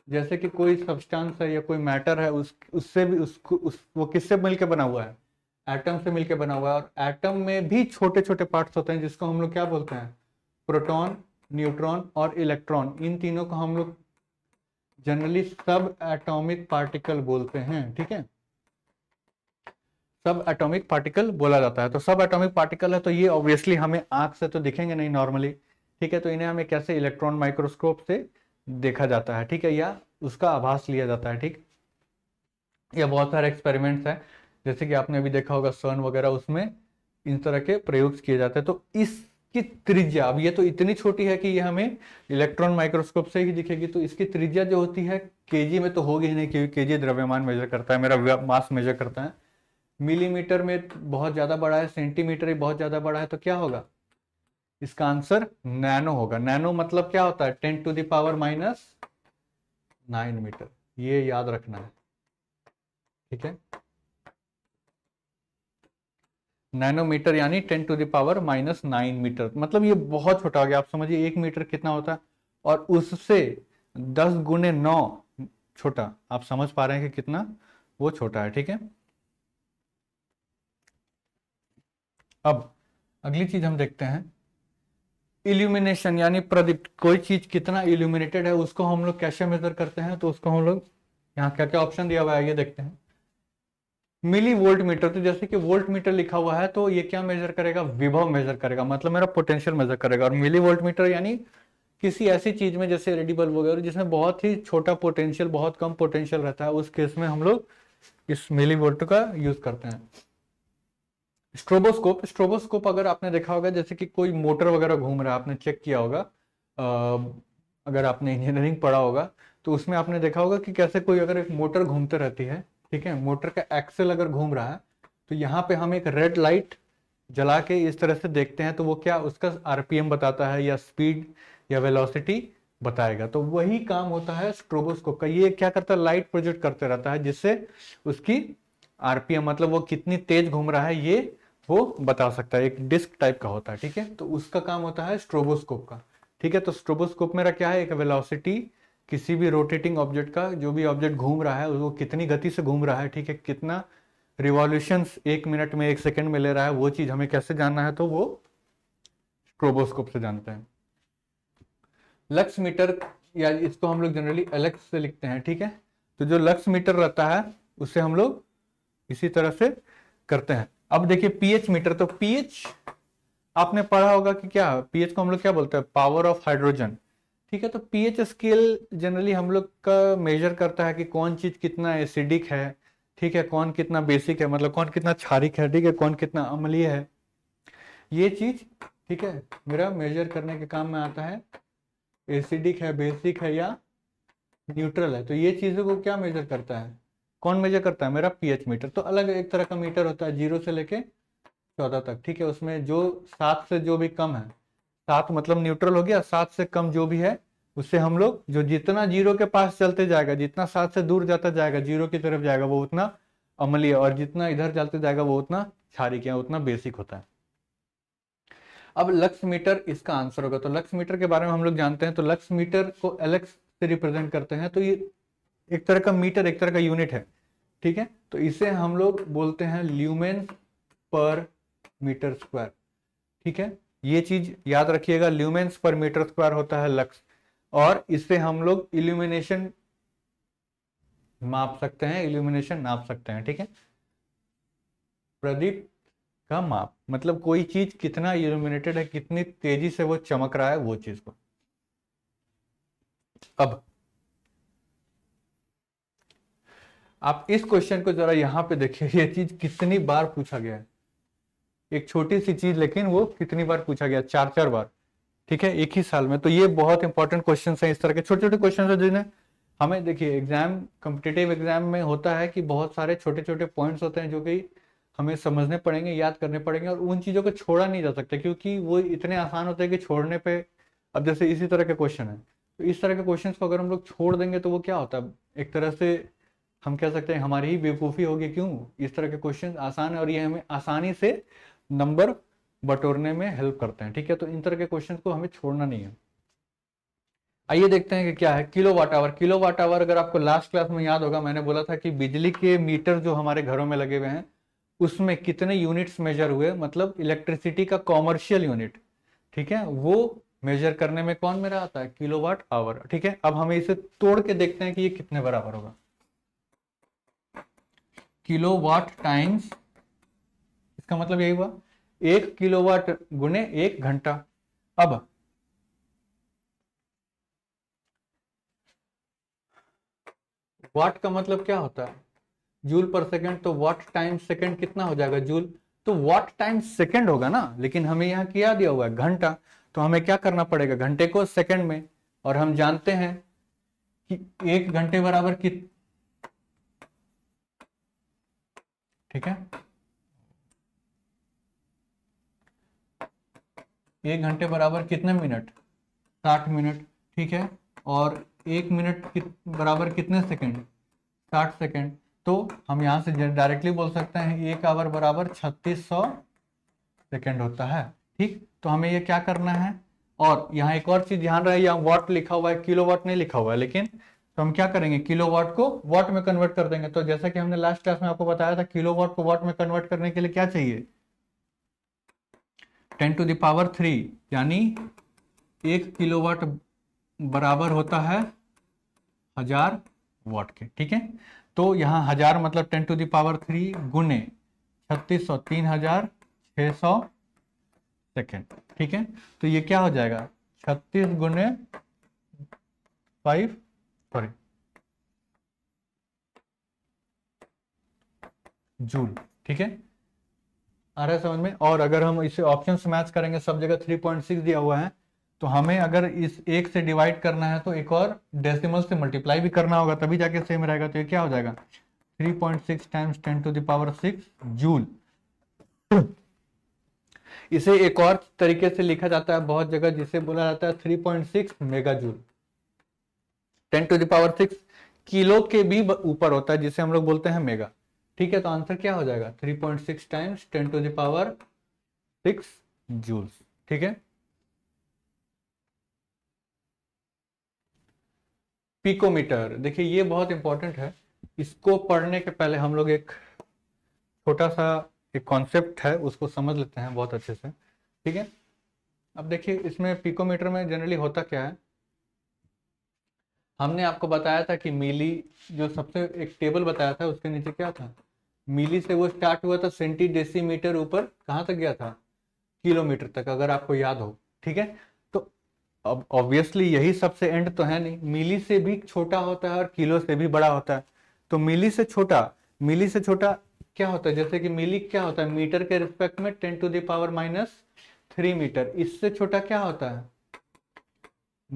जैसे कि कोई सब्सटेंस है या कोई मैटर है उस उससे भी उसको उस वो किससे मिलकर बना हुआ है एटम से मिलकर बना हुआ है और एटम में भी छोटे छोटे पार्ट्स होते हैं जिसको हम लोग क्या बोलते हैं प्रोटॉन न्यूट्रॉन और इलेक्ट्रॉन इन तीनों को हम लोग जनरली सब एटॉमिक पार्टिकल बोलते हैं ठीक है सब एटॉमिक पार्टिकल बोला जाता है तो सब एटॉमिक पार्टिकल है तो ये ऑब्वियसली हमें आंख से तो दिखेंगे नहीं नॉर्मली ठीक है तो इन्हें हमें कैसे इलेक्ट्रॉन माइक्रोस्कोप से देखा जाता है ठीक है या उसका आभास लिया जाता है ठीक या बहुत सारे एक्सपेरिमेंट्स हैं जैसे कि आपने अभी देखा होगा सन वगैरह उसमें इन तरह के प्रयोग किए जाते हैं तो इसकी त्रिज्या अब ये तो इतनी छोटी है कि ये हमें इलेक्ट्रॉन माइक्रोस्कोप से ही दिखेगी तो इसकी त्रिज्या जो होती है केजी में तो होगी ही नहीं क्योंकि केजी द्रव्यमान मेजर करता है मेरा मास मेजर करता है मिलीमीटर में बहुत ज्यादा बड़ा है सेंटीमीटर ही बहुत ज्यादा बड़ा है तो क्या होगा इसका आंसर नैनो होगा नैनो मतलब क्या होता है ten to the power minus nine metre ये याद रखना है ठीक है नैनोमीटर यानी ten to the power minus nine metre मतलब ये बहुत छोटा हो गया आप समझिए एक मीटर कितना होता है और उससे दस गुने नौ छोटा आप समझ पा रहे हैं कि कितना वो छोटा है ठीक है अब अगली चीज हम देखते हैं इल्यूमिनेशन यानी प्रदीप्त कोई चीज कितना इल्यूमिनेटेड है उसको हम लोग कैसे मेजर करते हैं तो उसको हम लोग यहाँ क्या क्या ऑप्शन दिया हुआ है ये देखते हैं मिली वोल्ट मीटर तो जैसे कि वोल्ट मीटर लिखा हुआ है तो ये क्या मेजर करेगा विभव मेजर करेगा मतलब मेरा पोटेंशियल मेजर करेगा और मिली वोल्ट मीटर यानी किसी ऐसी चीज में जैसे रेडी बल्ब वगैरह जिसमें बहुत ही छोटा पोटेंशियल बहुत कम पोटेंशियल रहता है उस केस में हम लोग इस मिली वोल्ट का यूज करते हैं स्ट्रोबोस्कोप स्ट्रोबोस्कोप अगर आपने देखा होगा जैसे कि कोई मोटर वगैरह घूम रहा है आपने चेक किया होगा अगर आपने इंजीनियरिंग पढ़ा होगा तो उसमें आपने देखा होगा कि कैसे कोई अगर एक मोटर घूमते रहती है ठीक है मोटर का एक्सेल अगर घूम रहा है तो यहाँ पे हम एक रेड लाइट जला के इस तरह से देखते हैं तो वो क्या उसका आरपीएम बताता है या स्पीड या वेलोसिटी बताएगा तो वही काम होता है स्ट्रोबोस्कोप का ये क्या करता है लाइट प्रोजेक्ट करते रहता है जिससे उसकी आरपीएम मतलब वो कितनी तेज घूम रहा है ये वो बता सकता है एक डिस्क टाइप का होता है ठीक है तो उसका काम होता है स्ट्रोबोस्कोप का ठीक है तो स्ट्रोबोस्कोप मेरा क्या है एक वेलोसिटी किसी भी रोटेटिंग ऑब्जेक्ट का जो भी ऑब्जेक्ट घूम रहा है वो कितनी गति से घूम रहा है ठीक है कितना रिवॉल्यूशंस एक मिनट में एक सेकंड में ले रहा है वो चीज़ हमें कैसे जानना है तो वो स्ट्रोबोस्कोप से जानते हैं लक्स मीटर या इसको हम लोग जनरली एलेक्स से लिखते हैं ठीक है तो जो लक्स मीटर रहता है उसे हम लोग इसी तरह से करते हैं अब देखिए पीएच मीटर तो पीएच आपने पढ़ा होगा कि क्या पीएच को हम लोग क्या बोलते हैं पावर ऑफ हाइड्रोजन ठीक है तो पीएच स्केल जनरली हम लोग का मेजर करता है कि कौन चीज कितना एसिडिक है ठीक है कौन कितना बेसिक है मतलब कौन कितना क्षारिक है ठीक है कौन कितना अम्लीय है ये चीज ठीक है मेरा मेजर करने के काम में आता है एसिडिक है बेसिक है या न्यूट्रल है तो ये चीज़ों को क्या मेजर करता है कौन मेजर करता है मेरा पीएच मीटर तो अलग एक तरह का मीटर होता है जीरो से लेके चौदह तक ठीक है उसमें जो सात से जो भी कम है सात मतलब न्यूट्रल हो गया सात से कम जो भी है उससे हम लोग जो जितना जीरो के पास चलते जाएगा जितना सात से दूर जाता जाएगा जीरो की तरफ जाएगा वो उतना अमलीय और जितना इधर चलते जाएगा वो उतना क्षारिक या उतना बेसिक होता है अब लक्स मीटर इसका आंसर होगा तो लक्स मीटर के बारे में हम लोग जानते हैं तो लक्स मीटर को एलेक्स से रिप्रेजेंट करते हैं तो ये एक तरह का मीटर एक तरह का यूनिट है ठीक है तो इसे हम लोग बोलते हैं ल्यूमेन पर मीटर स्क्वायर ठीक है ये चीज याद रखिएगा ल्यूमेंस पर मीटर स्क्वायर होता है लक्स और इससे हम लोग इल्यूमिनेशन माप सकते हैं इल्यूमिनेशन नाप सकते हैं ठीक है प्रदीप का माप मतलब कोई चीज कितना इल्यूमिनेटेड है कितनी तेजी से वो चमक रहा है वो चीज को अब आप इस क्वेश्चन को जरा यहां पे देखिए ये चीज कितनी बार पूछा गया है एक छोटी सी चीज लेकिन वो कितनी बार पूछा गया चार चार बार ठीक है एक ही साल में तो ये बहुत इंपॉर्टेंट क्वेश्चन है इस तरह के छोटे छोटे क्वेश्चन है जिन्हें हमें देखिए एग्जाम कम्पिटेटिव एग्जाम में होता है कि बहुत सारे छोटे छोटे पॉइंट्स होते हैं जो कि हमें समझने पड़ेंगे याद करने पड़ेंगे और उन चीज़ों को छोड़ा नहीं जा सकता क्योंकि वो इतने आसान होते हैं कि छोड़ने पे अब जैसे इसी तरह के क्वेश्चन है तो इस तरह के क्वेश्चन को अगर हम लोग छोड़ देंगे तो वो क्या होता है एक तरह से हम कह सकते हैं हमारी ही बेवकूफ़ी होगी क्यों इस तरह के क्वेश्चन आसान है और ये हमें आसानी से नंबर बटोरने में हेल्प करते हैं ठीक है तो इन तरह के क्वेश्चन को हमें छोड़ना नहीं है आइए देखते हैं कि क्या है kilowatt hour kilowatt hour अगर आपको लास्ट क्लास में याद होगा मैंने बोला था कि बिजली के मीटर जो हमारे घरों में लगे हुए हैं उसमें कितने यूनिट्स मेजर हुए मतलब इलेक्ट्रिसिटी का कॉमर्शियल यूनिट ठीक है वो मेजर करने में कौन मेरा आता है किलो वाट आवर ठीक है अब हमें इसे तोड़ के देखते हैं कि ये कितने बराबर होगा किलो वाट टाइम्स इसका मतलब यही हुआ एक किलोवाट गुने एक घंटा अब वाट का मतलब क्या होता है जूल पर सेकंड तो वाट टाइम सेकंड कितना हो जाएगा जूल तो वाट टाइम सेकंड होगा ना लेकिन हमें यहां किया दिया हुआ है घंटा तो हमें क्या करना पड़ेगा घंटे को सेकंड में और हम जानते हैं कि एक घंटे बराबर कित ठीक है एक घंटे बराबर कितने मिनट साठ मिनट ठीक है और एक मिनट कित, बराबर कितने सेकंड साठ सेकंड तो हम यहाँ से डायरेक्टली बोल सकते हैं एक आवर बराबर छत्तीस सौ सेकेंड होता है ठीक तो हमें यह क्या करना है और यहाँ एक और चीज ध्यान रहे यहाँ वॉट लिखा हुआ है किलो वॉट नहीं लिखा हुआ है लेकिन तो हम क्या करेंगे किलो वॉट को वॉट में कन्वर्ट कर देंगे तो जैसा कि हमने लास्ट क्लास में आपको बताया था किलो वॉट को वॉट में कन्वर्ट करने के लिए क्या चाहिए टेन टू दावर थ्री यानी एक किलोवाट बराबर होता है हजार वाट के ठीक है तो यहां हजार मतलब टेन टू दावर थ्री गुने छत्तीस सौ तीन हजार छ सौ सेकेंड ठीक है तो ये क्या हो जाएगा छत्तीस गुने फाइव सॉरी जूल ठीक है आ रहा है समझ में और अगर हम इसे ऑप्शन मैच करेंगे सब जगह थ्री पॉइंट सिक्स दिया हुआ है तो हमें अगर इस एक से डिवाइड करना है तो एक और डेसिमल से मल्टीप्लाई भी करना होगा तभी जाके सेम रहेगा तो ये क्या हो जाएगा three point six times ten to the power six joule इसे एक और तरीके से लिखा जाता है बहुत जगह जिसे बोला जाता है three point six megajoule ten to the power six kilo के भी ऊपर होता है जिसे हम लोग बोलते हैं मेगा ठीक है तो आंसर क्या हो जाएगा 3.6 point six times ten to the power six joules ठीक है पिकोमीटर देखिए ये बहुत इंपॉर्टेंट है इसको पढ़ने के पहले हम लोग एक छोटा सा एक कॉन्सेप्ट है उसको समझ लेते हैं बहुत अच्छे से ठीक है अब देखिए इसमें पिकोमीटर में जनरली होता क्या है हमने आपको बताया था कि मिली जो सबसे एक टेबल बताया था उसके नीचे क्या था मिली से वो स्टार्ट हुआ था सेंटी डेसीमीटर ऊपर कहाँ तक गया था किलोमीटर तक अगर आपको याद हो ठीक है तो अब ऑब्वियसली यही सबसे एंड तो है नहीं मिली से भी छोटा होता है और किलो से भी बड़ा होता है तो मिली से छोटा मिली से छोटा क्या होता है जैसे कि मिली क्या होता है मीटर के रिस्पेक्ट में ten to the power minus three metre इससे छोटा क्या होता है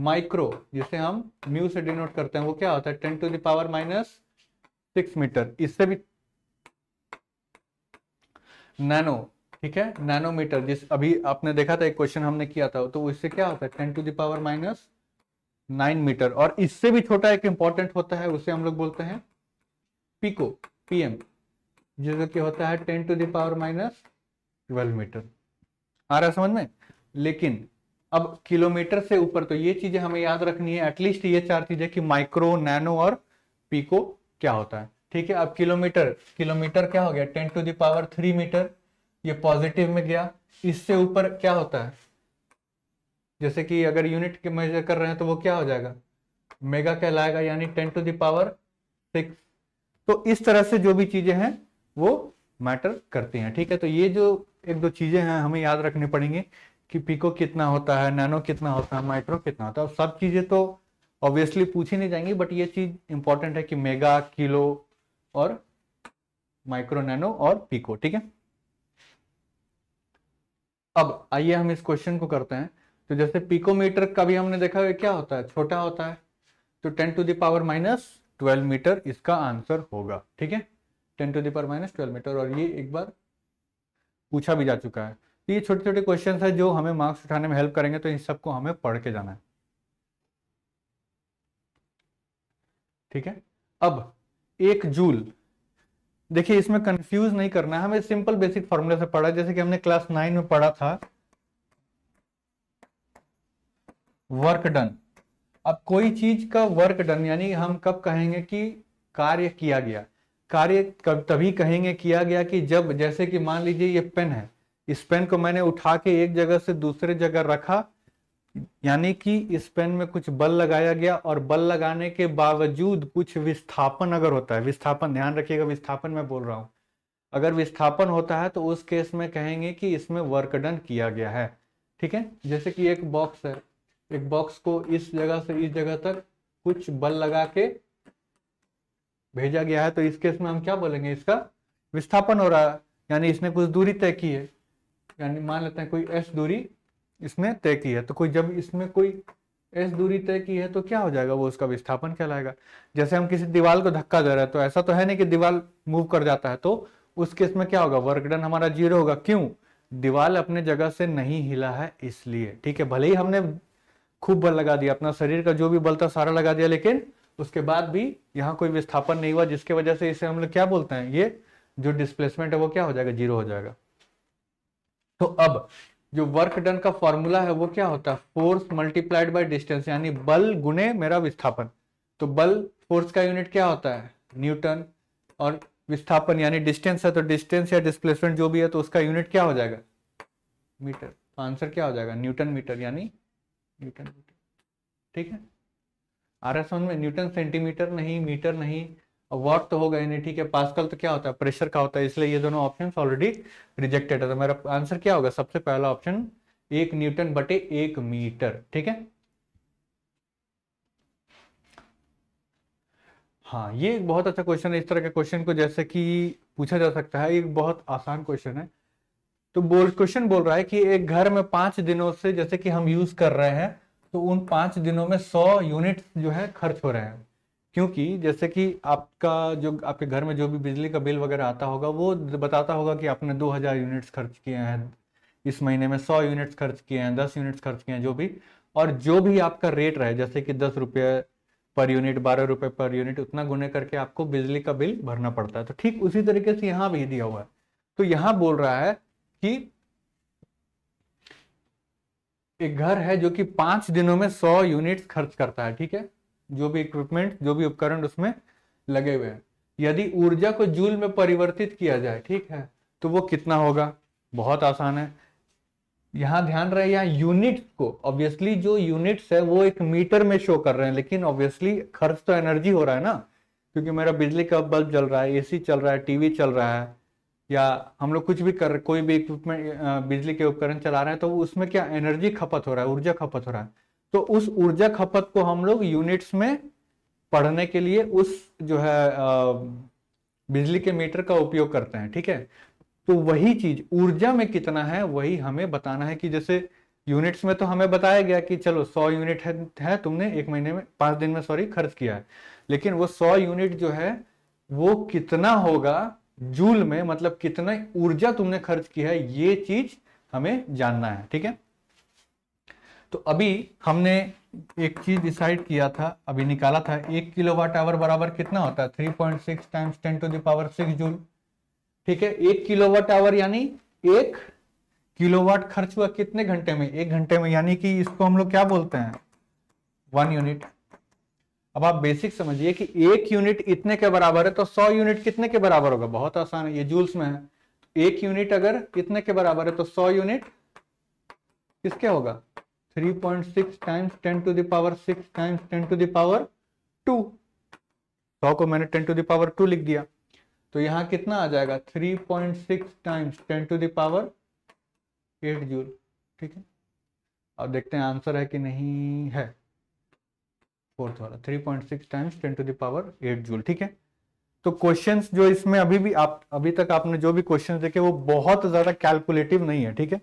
माइक्रो जिसे हम म्यू से डिनोट करते हैं वो क्या होता है ten to the power minus six metre इससे भी नैनो ठीक है नैनोमीटर जिस अभी आपने देखा था एक क्वेश्चन हमने किया था तो इससे क्या होता है ten to the power minus nine metre और इससे भी छोटा एक इंपॉर्टेंट होता है उसे हम लोग बोलते हैं पीको पीएम जिसका क्या होता है ten to the power minus twelve metre आ रहा समझ में लेकिन अब किलोमीटर से ऊपर तो ये चीजें हमें याद रखनी है एटलीस्ट ये चार चीजें कि माइक्रो नैनो और पीको क्या होता है ठीक है अब किलोमीटर किलोमीटर क्या हो गया ten to the power three metre ये पॉजिटिव में गया इससे ऊपर क्या होता है जैसे कि अगर यूनिट के मेजर कर रहे हैं तो वो क्या हो जाएगा मेगा कहलाएगा यानी टेन टू दावर सिक्स तो इस तरह से जो भी चीजें हैं वो मैटर करती हैं ठीक है तो ये जो एक दो चीजें हैं हमें याद रखनी पड़ेंगे कि पिको कितना होता है नैनो कितना होता है माइक्रो कितना होता है सब चीजें तो ऑब्वियसली पूछी नहीं जाएंगी बट ये चीज इंपॉर्टेंट है कि मेगा किलो और माइक्रो नैनो और पीको ठीक है अब आइए हम इस क्वेश्चन को करते हैं तो जैसे पीकोमीटर का भी हमने देखा है क्या होता है छोटा होता है तो ten to the power minus twelve metre इसका आंसर होगा ठीक है ten to the power minus twelve metre और ये एक बार पूछा भी जा चुका है तो ये छोटे छोटे क्वेश्चन है जो हमें मार्क्स उठाने में हेल्प करेंगे तो इन सबको हमें पढ़ के जाना है ठीक है अब एक जूल देखिए इसमें कंफ्यूज नहीं करना है हमें सिंपल बेसिक फॉर्मूले से पढ़ा जैसे कि हमने क्लास नाइन में पढ़ा था वर्क डन अब कोई चीज का वर्क डन यानी हम कब कहेंगे कि कार्य किया गया कार्य कब तभी कहेंगे किया गया कि जब जैसे कि मान लीजिए ये पेन है इस पेन को मैंने उठा के एक जगह से दूसरे जगह रखा यानी कि इस पेन में कुछ बल लगाया गया और बल लगाने के बावजूद कुछ विस्थापन अगर होता है विस्थापन ध्यान रखिएगा विस्थापन मैं बोल रहा हूं अगर विस्थापन होता है तो उस केस में कहेंगे कि इसमें वर्क डन किया गया है ठीक है जैसे कि एक बॉक्स है एक बॉक्स को इस जगह से इस जगह तक कुछ बल लगा के भेजा गया है तो इस केस में हम क्या बोलेंगे इसका विस्थापन हो रहा है यानी इसने कुछ दूरी तय की है यानी मान लेते हैं कोई एस दूरी इसने तय की है तो कोई जब इसमें कोई एस दूरी तय की है तो क्या हो जाएगा वो उसका विस्थापन कहलाएगा जैसे हम किसी दीवार को धक्का दे रहे हैं तो ऐसा तो है नहीं कि दीवार मूव कर जाता है तो उस केस में क्या होगा वर्क डन हमारा जीरो होगा क्यों दीवार अपने जगह से नहीं हिला है इसलिए ठीक है भले ही हमने खूब बल लगा दिया अपना शरीर का जो भी बल था सारा लगा दिया लेकिन उसके बाद भी यहाँ कोई विस्थापन नहीं हुआ जिसके वजह से इसे हम लोग क्या बोलते हैं ये जो डिस्प्लेसमेंट है वो क्या हो जाएगा जीरो हो जाएगा तो अब जो वर्क डन का फॉर्मूला है वो क्या होता है फोर्स मल्टीप्लाइड बाय डिस्टेंस यानी बल गुने मेरा विस्थापन तो बल फोर्स का यूनिट क्या होता है न्यूटन और विस्थापन यानी डिस्टेंस है तो डिस्टेंस या डिस्प्लेसमेंट जो भी है तो उसका यूनिट क्या हो जाएगा मीटर आंसर क्या हो जाएगा न्यूटन मीटर यानी न्यूटन मीटर ठीक है आर में न्यूटन सेंटीमीटर नहीं मीटर नहीं वर्क तो होगा ही नहीं ठीक है पास्कल तो क्या होता है प्रेशर का होता है इसलिए ये दोनों ऑप्शन ऑलरेडी रिजेक्टेड है तो मेरा आंसर क्या होगा सबसे पहला ऑप्शन एक न्यूटन बटे एक मीटर ठीक है हाँ ये एक बहुत अच्छा क्वेश्चन है इस तरह के क्वेश्चन को जैसे कि पूछा जा सकता है एक बहुत आसान क्वेश्चन है तो बोल क्वेश्चन बोल रहा है कि एक घर में पांच दिनों से जैसे कि हम यूज कर रहे हैं तो उन पांच दिनों में सौ यूनिट जो है खर्च हो रहे हैं क्योंकि जैसे कि आपका जो आपके घर में जो भी बिजली का बिल वगैरह आता होगा वो बताता होगा कि आपने 2000 यूनिट्स खर्च किए हैं इस महीने में 100 यूनिट्स खर्च किए हैं 10 यूनिट्स खर्च किए हैं जो भी और जो भी आपका रेट रहे जैसे कि दस रुपये पर यूनिट बारह रुपये पर यूनिट उतना गुने करके आपको बिजली का बिल भरना पड़ता है तो ठीक उसी तरीके से यहाँ भी दिया हुआ है तो यहाँ बोल रहा है कि एक घर है जो कि पांच दिनों में सौ यूनिट्स खर्च करता है ठीक है जो भी इक्विपमेंट जो भी उपकरण उसमें लगे हुए हैं यदि ऊर्जा को जूल में परिवर्तित किया जाए ठीक है तो वो कितना होगा बहुत आसान है यहां ध्यान रहे यहाँ यूनिट को ऑब्वियसली जो यूनिट्स है वो एक मीटर में शो कर रहे हैं लेकिन ऑब्वियसली खर्च तो एनर्जी हो रहा है ना क्योंकि मेरा बिजली का बल्ब जल रहा है एसी चल रहा है टीवी चल रहा है या हम लोग कुछ भी कर कोई भी इक्विपमेंट बिजली के उपकरण चला रहे हैं तो उसमें क्या एनर्जी खपत हो रहा है ऊर्जा खपत हो रहा है तो उस ऊर्जा खपत को हम लोग यूनिट्स में पढ़ने के लिए उस जो है बिजली के मीटर का उपयोग करते हैं ठीक है तो वही चीज ऊर्जा में कितना है वही हमें बताना है कि जैसे यूनिट्स में तो हमें बताया गया कि चलो 100 यूनिट है, है तुमने एक महीने में पांच दिन में सॉरी खर्च किया है लेकिन वो 100 यूनिट जो है वो कितना होगा जूल में मतलब कितना ऊर्जा तुमने खर्च किया है ये चीज हमें जानना है ठीक है तो अभी हमने एक चीज डिसाइड किया था अभी निकाला था एक किलो वाट आवर बराबर कितना होता है three point six times ten to the power six joule ठीक है एक किलो वाट आवर यानी एक किलो वाट खर्च हुआ कितने घंटे में एक घंटे में यानी कि इसको हम लोग क्या बोलते हैं वन यूनिट अब आप बेसिक समझिए कि एक यूनिट इतने के बराबर है तो सौ यूनिट कितने के बराबर होगा बहुत आसान है ये जूल्स में है एक यूनिट अगर कितने के बराबर है तो सौ यूनिट किसके होगा 3.6 times 10 to the power 6 times 10 to the power 2 100 को मैंने 10 टू द पावर 2 लिख दिया तो यहां कितना आ जाएगा 3.6 times 10 to the power 8 joule ठीक है अब देखते हैं आंसर है कि नहीं है फोर्थ वाला 3.6 times 10 to the power 8 joule ठीक है तो क्वेश्चंस जो इसमें अभी भी आप अभी तक आपने जो भी क्वेश्चंस देखे वो बहुत ज्यादा कैलकुलेटिव नहीं है ठीक है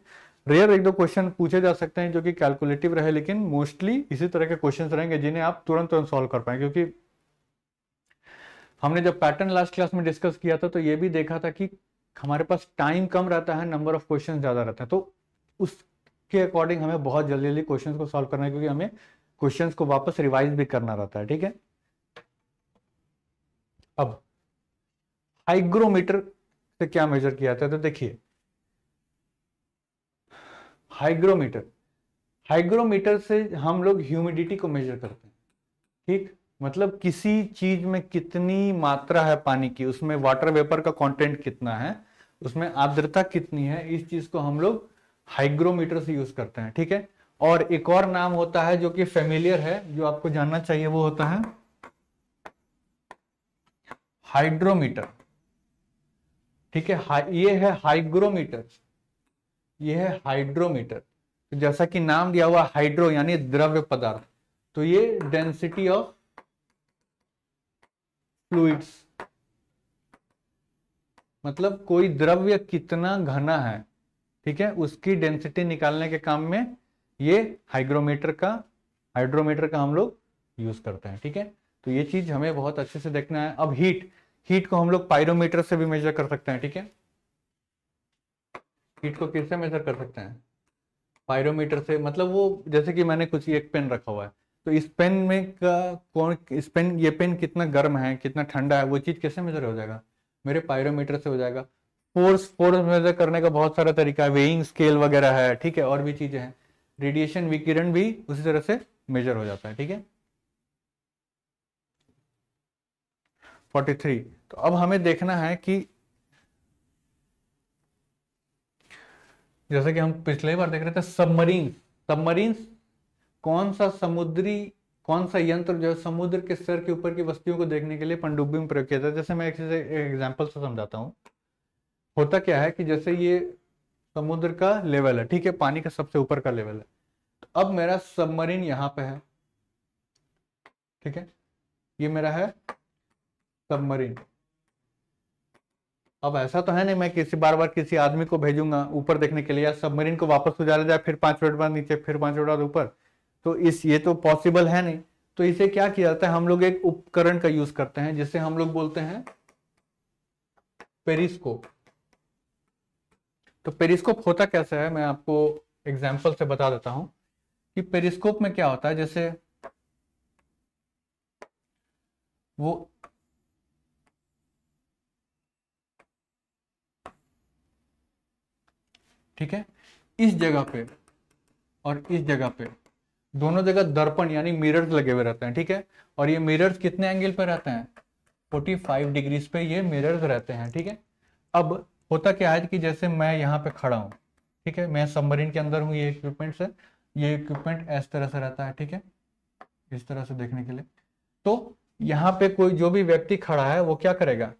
रेयर एक दो क्वेश्चन पूछे जा सकते हैं जो कि कैलकुलेटिव रहे लेकिन मोस्टली इसी तरह के क्वेश्चन रहेंगे जिन्हें आप तुरंत तुरंत सॉल्व कर पाए क्योंकि हमने जब पैटर्न लास्ट क्लास में डिस्कस किया था तो ये भी देखा था कि हमारे पास टाइम कम रहता है नंबर ऑफ क्वेश्चन ज्यादा रहता है तो उसके अकॉर्डिंग हमें बहुत जल्दी जल्दी क्वेश्चन को सॉल्व करना है क्योंकि हमें क्वेश्चन को वापस रिवाइज भी करना रहता है ठीक है अब हाइग्रोमीटर से क्या मेजर किया जाता है तो देखिए हाइग्रोमीटर हाइग्रोमीटर से हम लोग ह्यूमिडिटी को मेजर करते हैं ठीक मतलब किसी चीज में कितनी मात्रा है पानी की उसमें वाटर वेपर का कंटेंट कितना है उसमें आर्द्रता कितनी है इस चीज को हम लोग हाइग्रोमीटर से यूज करते हैं ठीक है और एक और नाम होता है जो कि फेमिलियर है जो आपको जानना चाहिए वो होता है हाइड्रोमीटर ठीक है ये है हाइग्रोमीटर ये है हाइड्रोमीटर तो जैसा कि नाम दिया हुआ हाइड्रो यानी द्रव्य पदार्थ तो ये डेंसिटी ऑफ फ्लूइड्स मतलब कोई द्रव्य कितना घना है ठीक है उसकी डेंसिटी निकालने के काम में ये हाइग्रोमीटर का हाइड्रोमीटर का हम लोग यूज करते हैं ठीक है तो ये चीज हमें बहुत अच्छे से देखना है अब हीट हीट को हम लोग पायरोमीटर से भी मेजर कर सकते हैं ठीक है हीट को किससे मेजर कर सकते हैं पायरोमीटर से मतलब वो जैसे कि मैंने कुछ एक पेन रखा हुआ है तो इस पेन में का कौन इस पेन ये पेन कितना गर्म है कितना ठंडा है वो चीज़ कैसे मेजर हो जाएगा मेरे पायरोमीटर से हो जाएगा फोर्स फोर्स मेजर करने का बहुत सारा तरीका है वेइंग स्केल वगैरह है ठीक है और भी चीज़ें हैं रेडिएशन विकिरण भी उसी तरह से मेजर हो जाता है ठीक है 43 तो अब हमें देखना है कि जैसे कि हम पिछले बार देख रहे थे सबमरीन सबमरीन कौन सा समुद्री कौन सा यंत्र जो है समुद्र के स्तर के ऊपर की वस्तुओं को देखने के लिए पंडुबी में प्रयोग किया जाता है जैसे मैं एक एग्जाम्पल से समझाता हूँ होता क्या है कि जैसे ये समुद्र का लेवल है ठीक है पानी का सबसे ऊपर का लेवल है तो अब मेरा सबमरीन यहाँ पे है ठीक है ये मेरा है सबमरीन अब ऐसा तो है नहीं मैं किसी बार बार किसी आदमी को भेजूंगा ऊपर देखने के लिए या सबमरीन को वापस उजाला तो जाए फिर पांच मिनट बाद नीचे फिर पांच मिनट बाद ऊपर तो इस ये तो पॉसिबल है नहीं तो इसे क्या किया जाता है हम लोग एक उपकरण का यूज करते हैं जिसे हम लोग बोलते हैं पेरिस्कोप तो पेरिस्कोप होता कैसे है मैं आपको एग्जाम्पल से बता देता हूं कि पेरिस्कोप में क्या होता है जैसे वो ठीक है इस जगह पे और इस जगह पे दोनों जगह दर्पण यानी मिरर्स लगे हुए रहते हैं ठीक है और ये मिरर्स कितने एंगल पे रहते हैं 45 डिग्रीज पे ये मिरर्स रहते हैं ठीक है अब होता क्या है कि जैसे मैं यहाँ पे खड़ा हूँ ठीक है मैं सबमरीन के अंदर हूँ ये इक्विपमेंट से ये इक्विपमेंट इस तरह से रहता है ठीक है इस तरह से देखने के लिए तो यहाँ पे कोई जो भी व्यक्ति खड़ा है वो क्या करेगा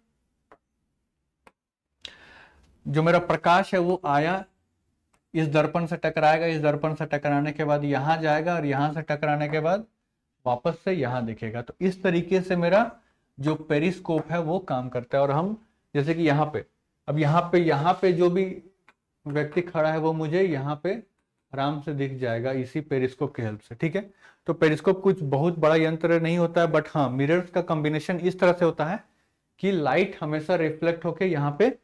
जो मेरा प्रकाश है वो आया इस दर्पण से टकराएगा इस दर्पण से टकराने के बाद यहाँ जाएगा और यहाँ से टकराने के बाद वापस से यहाँ दिखेगा तो इस तरीके से मेरा जो पेरिस्कोप है वो काम करता है और हम जैसे कि यहाँ पे अब यहाँ पे यहाँ पे जो भी व्यक्ति खड़ा है वो मुझे यहाँ पे आराम से दिख जाएगा इसी पेरिस्कोप की हेल्प से ठीक है तो पेरिस्कोप कुछ बहुत बड़ा यंत्र नहीं होता है बट हाँ मिरर्स का कॉम्बिनेशन इस तरह से होता है कि लाइट हमेशा रिफ्लेक्ट होके यहाँ पे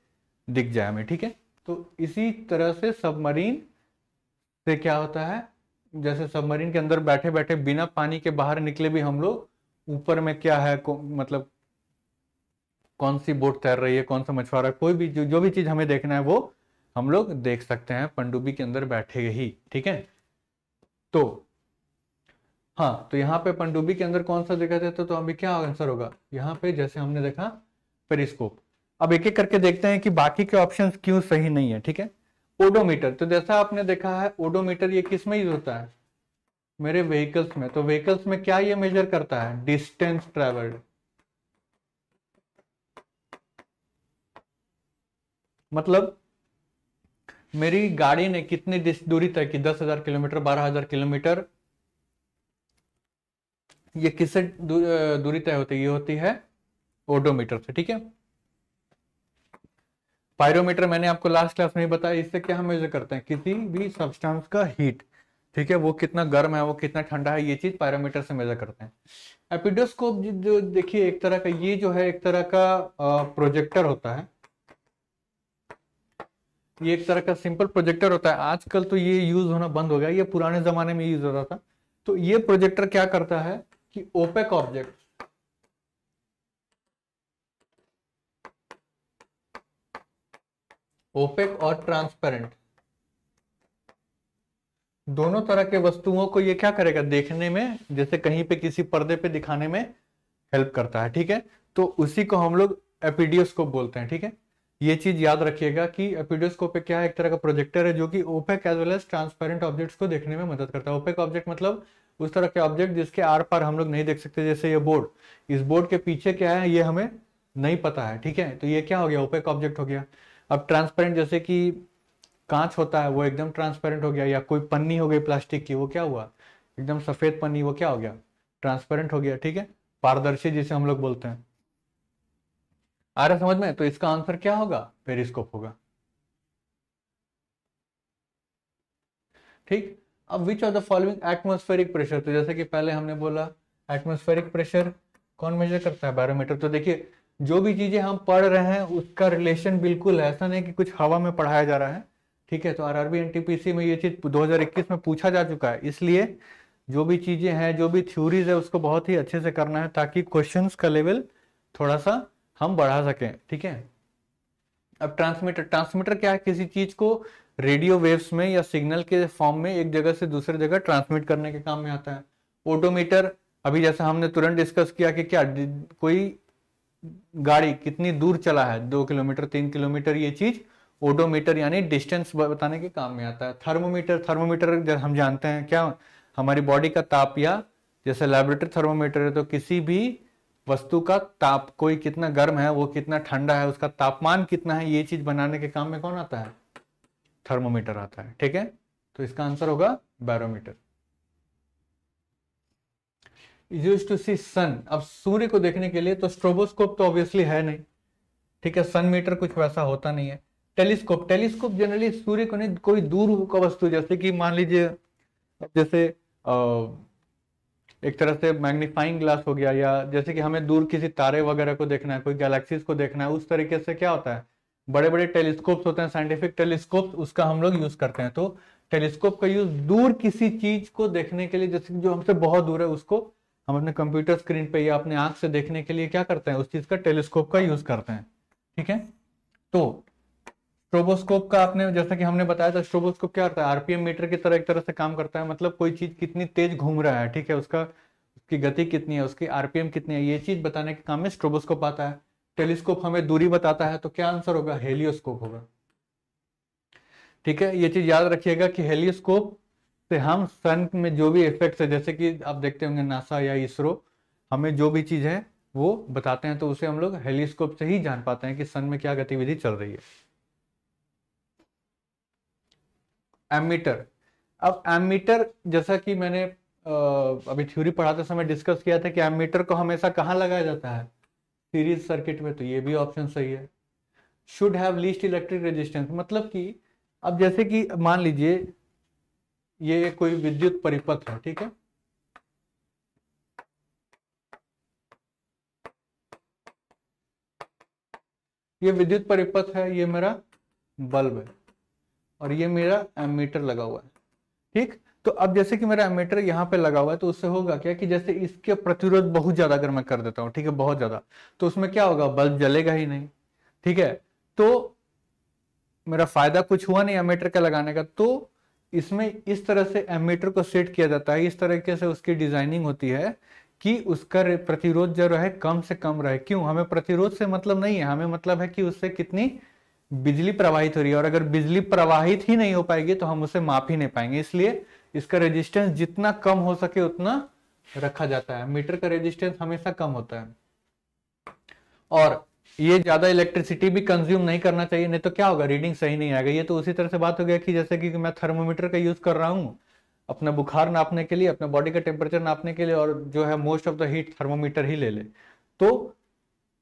दिख जाए हमें ठीक है तो इसी तरह से सबमरीन से क्या होता है जैसे सबमरीन के अंदर बैठे बैठे बिना पानी के बाहर निकले भी हम लोग ऊपर में क्या है मतलब कौन सी बोट तैर रही है कौन सा मछुआरा कोई भी जो जो भी चीज हमें देखना है वो हम लोग देख सकते हैं पंडुबी के अंदर बैठे ही ठीक है तो हाँ तो यहाँ पे पंडुबी के अंदर कौन सा देखा जाता तो अभी क्या आंसर होगा यहाँ पे जैसे हमने देखा पेरिस्कोप अब एक एक करके देखते हैं कि बाकी के ऑप्शन क्यों सही नहीं है ठीक है ओडोमीटर तो जैसा आपने देखा है ओडोमीटर ये किस में यूज होता है मेरे व्हीकल्स में तो व्हीकल्स में क्या ये मेजर करता है डिस्टेंस ट्रेवल्ड मतलब मेरी गाड़ी ने कितनी दूरी तय की दस हजार किलोमीटर बारह हजार किलोमीटर ये किससे दूरी तय होती है ये होती है ओडोमीटर से ठीक है पायरोमीटर मैंने आपको लास्ट क्लास में बताया इससे क्या हम मेजर करते हैं किसी भी सब्सटेंस का हीट ठीक है वो कितना गर्म है वो कितना ठंडा है ये चीज पायरोमीटर से मेजर करते हैं एपिडोस्कोप जो देखिए एक तरह का ये जो है एक तरह का प्रोजेक्टर होता है ये एक तरह का सिंपल प्रोजेक्टर होता है आजकल तो ये यूज होना बंद हो गया ये पुराने जमाने में यूज होता था तो ये प्रोजेक्टर क्या करता है कि ओपेक ऑब्जेक्ट ओपेक और ट्रांसपेरेंट दोनों तरह के वस्तुओं को ये क्या करेगा देखने में जैसे कहीं पे किसी पर्दे पे दिखाने में हेल्प करता है ठीक है तो उसी को हम लोग एपीडियोस्कोप बोलते हैं ठीक है ये चीज याद रखिएगा कि एपीडियोस्कोप पे क्या है एक तरह का प्रोजेक्टर है जो कि opaque as well as transparent objects को देखने में मदद करता है ओपेक ऑब्जेक्ट मतलब उस तरह के ऑब्जेक्ट जिसके आर पार हम लोग नहीं देख सकते जैसे ये बोर्ड इस बोर्ड के पीछे क्या है ये हमें नहीं पता है ठीक है तो ये क्या हो गया ओपेक ऑब्जेक्ट हो गया अब ट्रांसपेरेंट जैसे कि कांच होता है वो एकदम ट्रांसपेरेंट हो गया या कोई पन्नी हो गई प्लास्टिक की वो क्या हुआ एकदम सफ़ेद पन्नी वो क्या हो गया ट्रांसपेरेंट हो गया ठीक है पारदर्शी जिसे हम लोग बोलते हैं आ रहा समझ में तो इसका आंसर क्या होगा पेरिस्कोप होगा ठीक अब which of the following atmospheric pressure तो जैसे कि पहले हमने बोला एटमोस्फेरिक प्रेशर कौन मेजर करता है बैरोमीटर तो देखिए जो भी चीज़ें हम पढ़ रहे हैं उसका रिलेशन बिल्कुल ऐसा नहीं कि कुछ हवा में पढ़ाया जा रहा है ठीक है तो आरआरबी एनटीपीसी में ये चीज़ 2021 में पूछा जा चुका है इसलिए जो भी चीज़ें हैं जो भी थ्योरीज है उसको बहुत ही अच्छे से करना है ताकि क्वेश्चन का लेवल थोड़ा सा हम बढ़ा सकें ठीक है अब ट्रांसमीटर ट्रांसमीटर क्या है किसी चीज़ को रेडियो वेव्स में या सिग्नल के फॉर्म में एक जगह से दूसरे जगह ट्रांसमिट करने के काम में आता है ऑटोमीटर अभी जैसा हमने तुरंत डिस्कस किया कि क्या कोई गाड़ी कितनी दूर चला है दो किलोमीटर तीन किलोमीटर ये चीज ओडोमीटर यानी डिस्टेंस बताने के काम में आता है थर्मोमीटर थर्मोमीटर हम जानते हैं क्या हमारी बॉडी का ताप या जैसे लेबोरेटरी थर्मोमीटर है तो किसी भी वस्तु का ताप कोई कितना गर्म है वो कितना ठंडा है उसका तापमान कितना है ये चीज बनाने के काम में कौन आता है थर्मोमीटर आता है ठीक है तो इसका आंसर होगा barometer use to see sun अब सूर्य को देखने के लिए तो स्ट्रोबोस्कोप तो ऑब्वियसली है नहीं ठीक है सन मीटर कुछ वैसा होता नहीं है टेलीस्कोप टेलीस्कोप जनरली सूर्य को नहीं कोई दूर का वस्तु जैसे कि मान लीजिए जैसे एक तरह से मैग्नीफाइंग ग्लास हो गया या जैसे कि हमें दूर किसी तारे वगैरह को देखना है कोई गैलेक्सीज को देखना है उस तरीके से क्या होता है बड़े बड़े टेलीस्कोप्स होते हैं साइंटिफिक टेलीस्कोप उसका हम लोग यूज करते हैं तो टेलीस्कोप का यूज दूर किसी चीज को देखने के लिए जैसे जो हमसे बहुत दूर है उसको हम अपने कंप्यूटर स्क्रीन पे या अपने आंख से देखने के लिए क्या करते हैं उस चीज का टेलीस्कोप का यूज करते हैं ठीक है तो स्ट्रोबोस्कोप का आपने जैसा कि हमने बताया था स्ट्रोबोस्कोप क्या करता है आरपीएम मीटर की तरह एक तरह से काम करता है मतलब कोई चीज कितनी तेज घूम रहा है ठीक है उसका उसकी गति कितनी है उसकी आरपीएम कितनी है ये चीज बताने के काम में स्ट्रोबोस्कोप आता है टेलीस्कोप हमें दूरी बताता है तो क्या आंसर होगा हेलियोस्कोप होगा ठीक है ये चीज याद रखिएगा कि हेलियोस्कोप से हम सन में जो भी इफेक्ट्स है जैसे कि आप देखते होंगे नासा या इसरो हमें जो भी चीज़ है वो बताते हैं तो उसे हम लोग हेलीस्कोप से ही जान पाते हैं कि सन में क्या गतिविधि चल रही है एमीटर अब एमीटर जैसा कि मैंने अभी थ्योरी पढ़ाते समय डिस्कस किया था कि एमीटर को हमेशा कहाँ लगाया जाता है सीरीज सर्किट में तो ये भी ऑप्शन सही है should have least electric resistance मतलब कि अब जैसे कि मान लीजिए ये कोई विद्युत परिपथ है ठीक है ये विद्युत परिपथ है ये मेरा बल्ब है और ये मेरा एमीटर लगा हुआ है ठीक तो अब जैसे कि मेरा एमीटर यहां पे लगा हुआ है तो उससे होगा क्या कि जैसे इसके प्रतिरोध बहुत ज्यादा अगर मैं कर देता हूं ठीक है बहुत ज्यादा तो उसमें क्या होगा बल्ब जलेगा ही नहीं ठीक है तो मेरा फायदा कुछ हुआ नहीं एमीटर का लगाने का तो इसमें इस तरह से एमीटर को सेट किया जाता है इस तरीके से उसकी डिजाइनिंग होती है कि उसका प्रतिरोध जो रहे कम से कम रहे क्यों हमें प्रतिरोध से मतलब नहीं है हमें मतलब है कि उससे कितनी बिजली प्रवाहित हो रही है और अगर बिजली प्रवाहित ही नहीं हो पाएगी तो हम उसे माप ही नहीं पाएंगे इसलिए इसका रेजिस्टेंस जितना कम हो सके उतना रखा जाता है मीटर का रेजिस्टेंस हमेशा कम होता है और ये ज्यादा इलेक्ट्रिसिटी भी कंज्यूम नहीं करना चाहिए नहीं तो क्या होगा रीडिंग सही नहीं आएगा ये तो उसी तरह से बात हो गया कि जैसे कि मैं थर्मोमीटर का यूज कर रहा हूँ अपना बुखार नापने के लिए अपने बॉडी का टेम्परेचर नापने के लिए और जो है most of the heat thermometer ही ले ले तो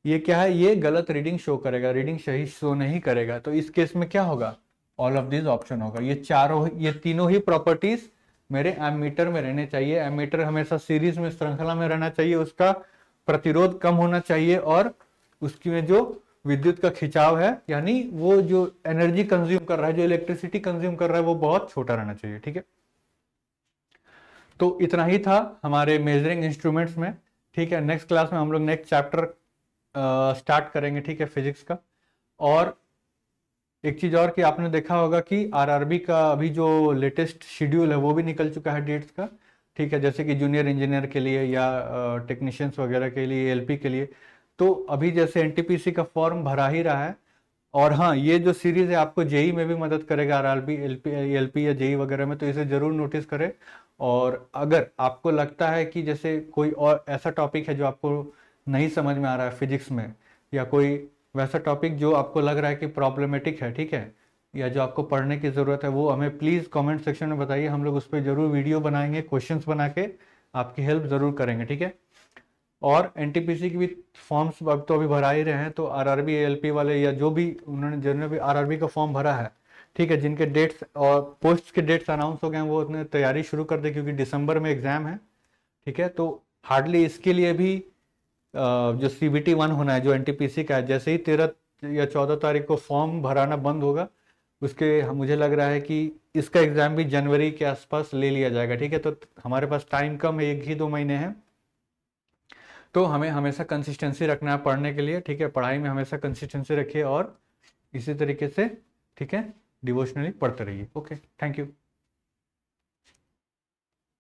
ये क्या है ये गलत रीडिंग शो करेगा रीडिंग सही शो नहीं करेगा तो इस केस में क्या होगा ऑल ऑफ दिस ऑप्शन होगा ये चारों ये तीनों ही प्रॉपर्टीज मेरे मीटर में रहने चाहिए मीटर हमेशा सीरीज में श्रृंखला में रहना चाहिए उसका प्रतिरोध कम होना चाहिए और उसकी में जो विद्युत का खिंचाव है यानी वो जो एनर्जी कंज्यूम कर रहा है जो इलेक्ट्रिसिटी कंज्यूम कर रहा है वो बहुत छोटा रहना चाहिए ठीक है तो इतना ही था हमारे मेजरिंग इंस्ट्रूमेंट्स में ठीक है नेक्स्ट क्लास में हम लोग नेक्स्ट चैप्टर स्टार्ट करेंगे ठीक है फिजिक्स का और एक चीज़ और कि आपने देखा होगा कि आरआरबी का अभी जो लेटेस्ट शेड्यूल है वो भी निकल चुका है डेट्स का ठीक है जैसे कि जूनियर इंजीनियर के लिए या टेक्नीशियंस वगैरह के लिए एलपी के लिए तो अभी जैसे एन का फॉर्म भरा ही रहा है और हाँ ये जो सीरीज है आपको जेई e में भी मदद करेगा R R B L P या जेई e वगैरह में तो इसे जरूर नोटिस करें और अगर आपको लगता है कि जैसे कोई और ऐसा टॉपिक है जो आपको नहीं समझ में आ रहा है फिजिक्स में या कोई वैसा टॉपिक जो आपको लग रहा है कि प्रॉब्लमेटिक है ठीक है या जो आपको पढ़ने की ज़रूरत है वो हमें प्लीज़ कमेंट सेक्शन में बताइए हम लोग उस पर जरूर वीडियो बनाएंगे क्वेश्चंस बना के आपकी हेल्प ज़रूर करेंगे ठीक है और सी की भी फॉर्म्स अब तो अभी भरा ही रहे हैं तो एल पी वाले या जो भी उन्होंने जिन्होंने भी बी का फॉर्म भरा है ठीक है जिनके डेट्स और पोस्ट के डेट्स अनाउंस हो गए हैं वो उतने तैयारी शुरू कर दे क्योंकि दिसंबर में एग्जाम है ठीक है तो हार्डली इसके लिए भी जो सी बी टी वन होना है जो एन टी पी सी का है जैसे ही तेरह या चौदह तारीख को फॉर्म भराना बंद होगा उसके मुझे लग रहा है कि इसका एग्ज़ाम भी जनवरी के आसपास ले लिया जाएगा ठीक है तो हमारे पास टाइम कम है एक ही दो महीने हैं तो हमें हमेशा कंसिस्टेंसी रखना है पढ़ने के लिए ठीक है पढ़ाई में हमेशा कंसिस्टेंसी रखिए और इसी तरीके से ठीक है डिवोशनली पढ़ते रहिए ओके थैंक यू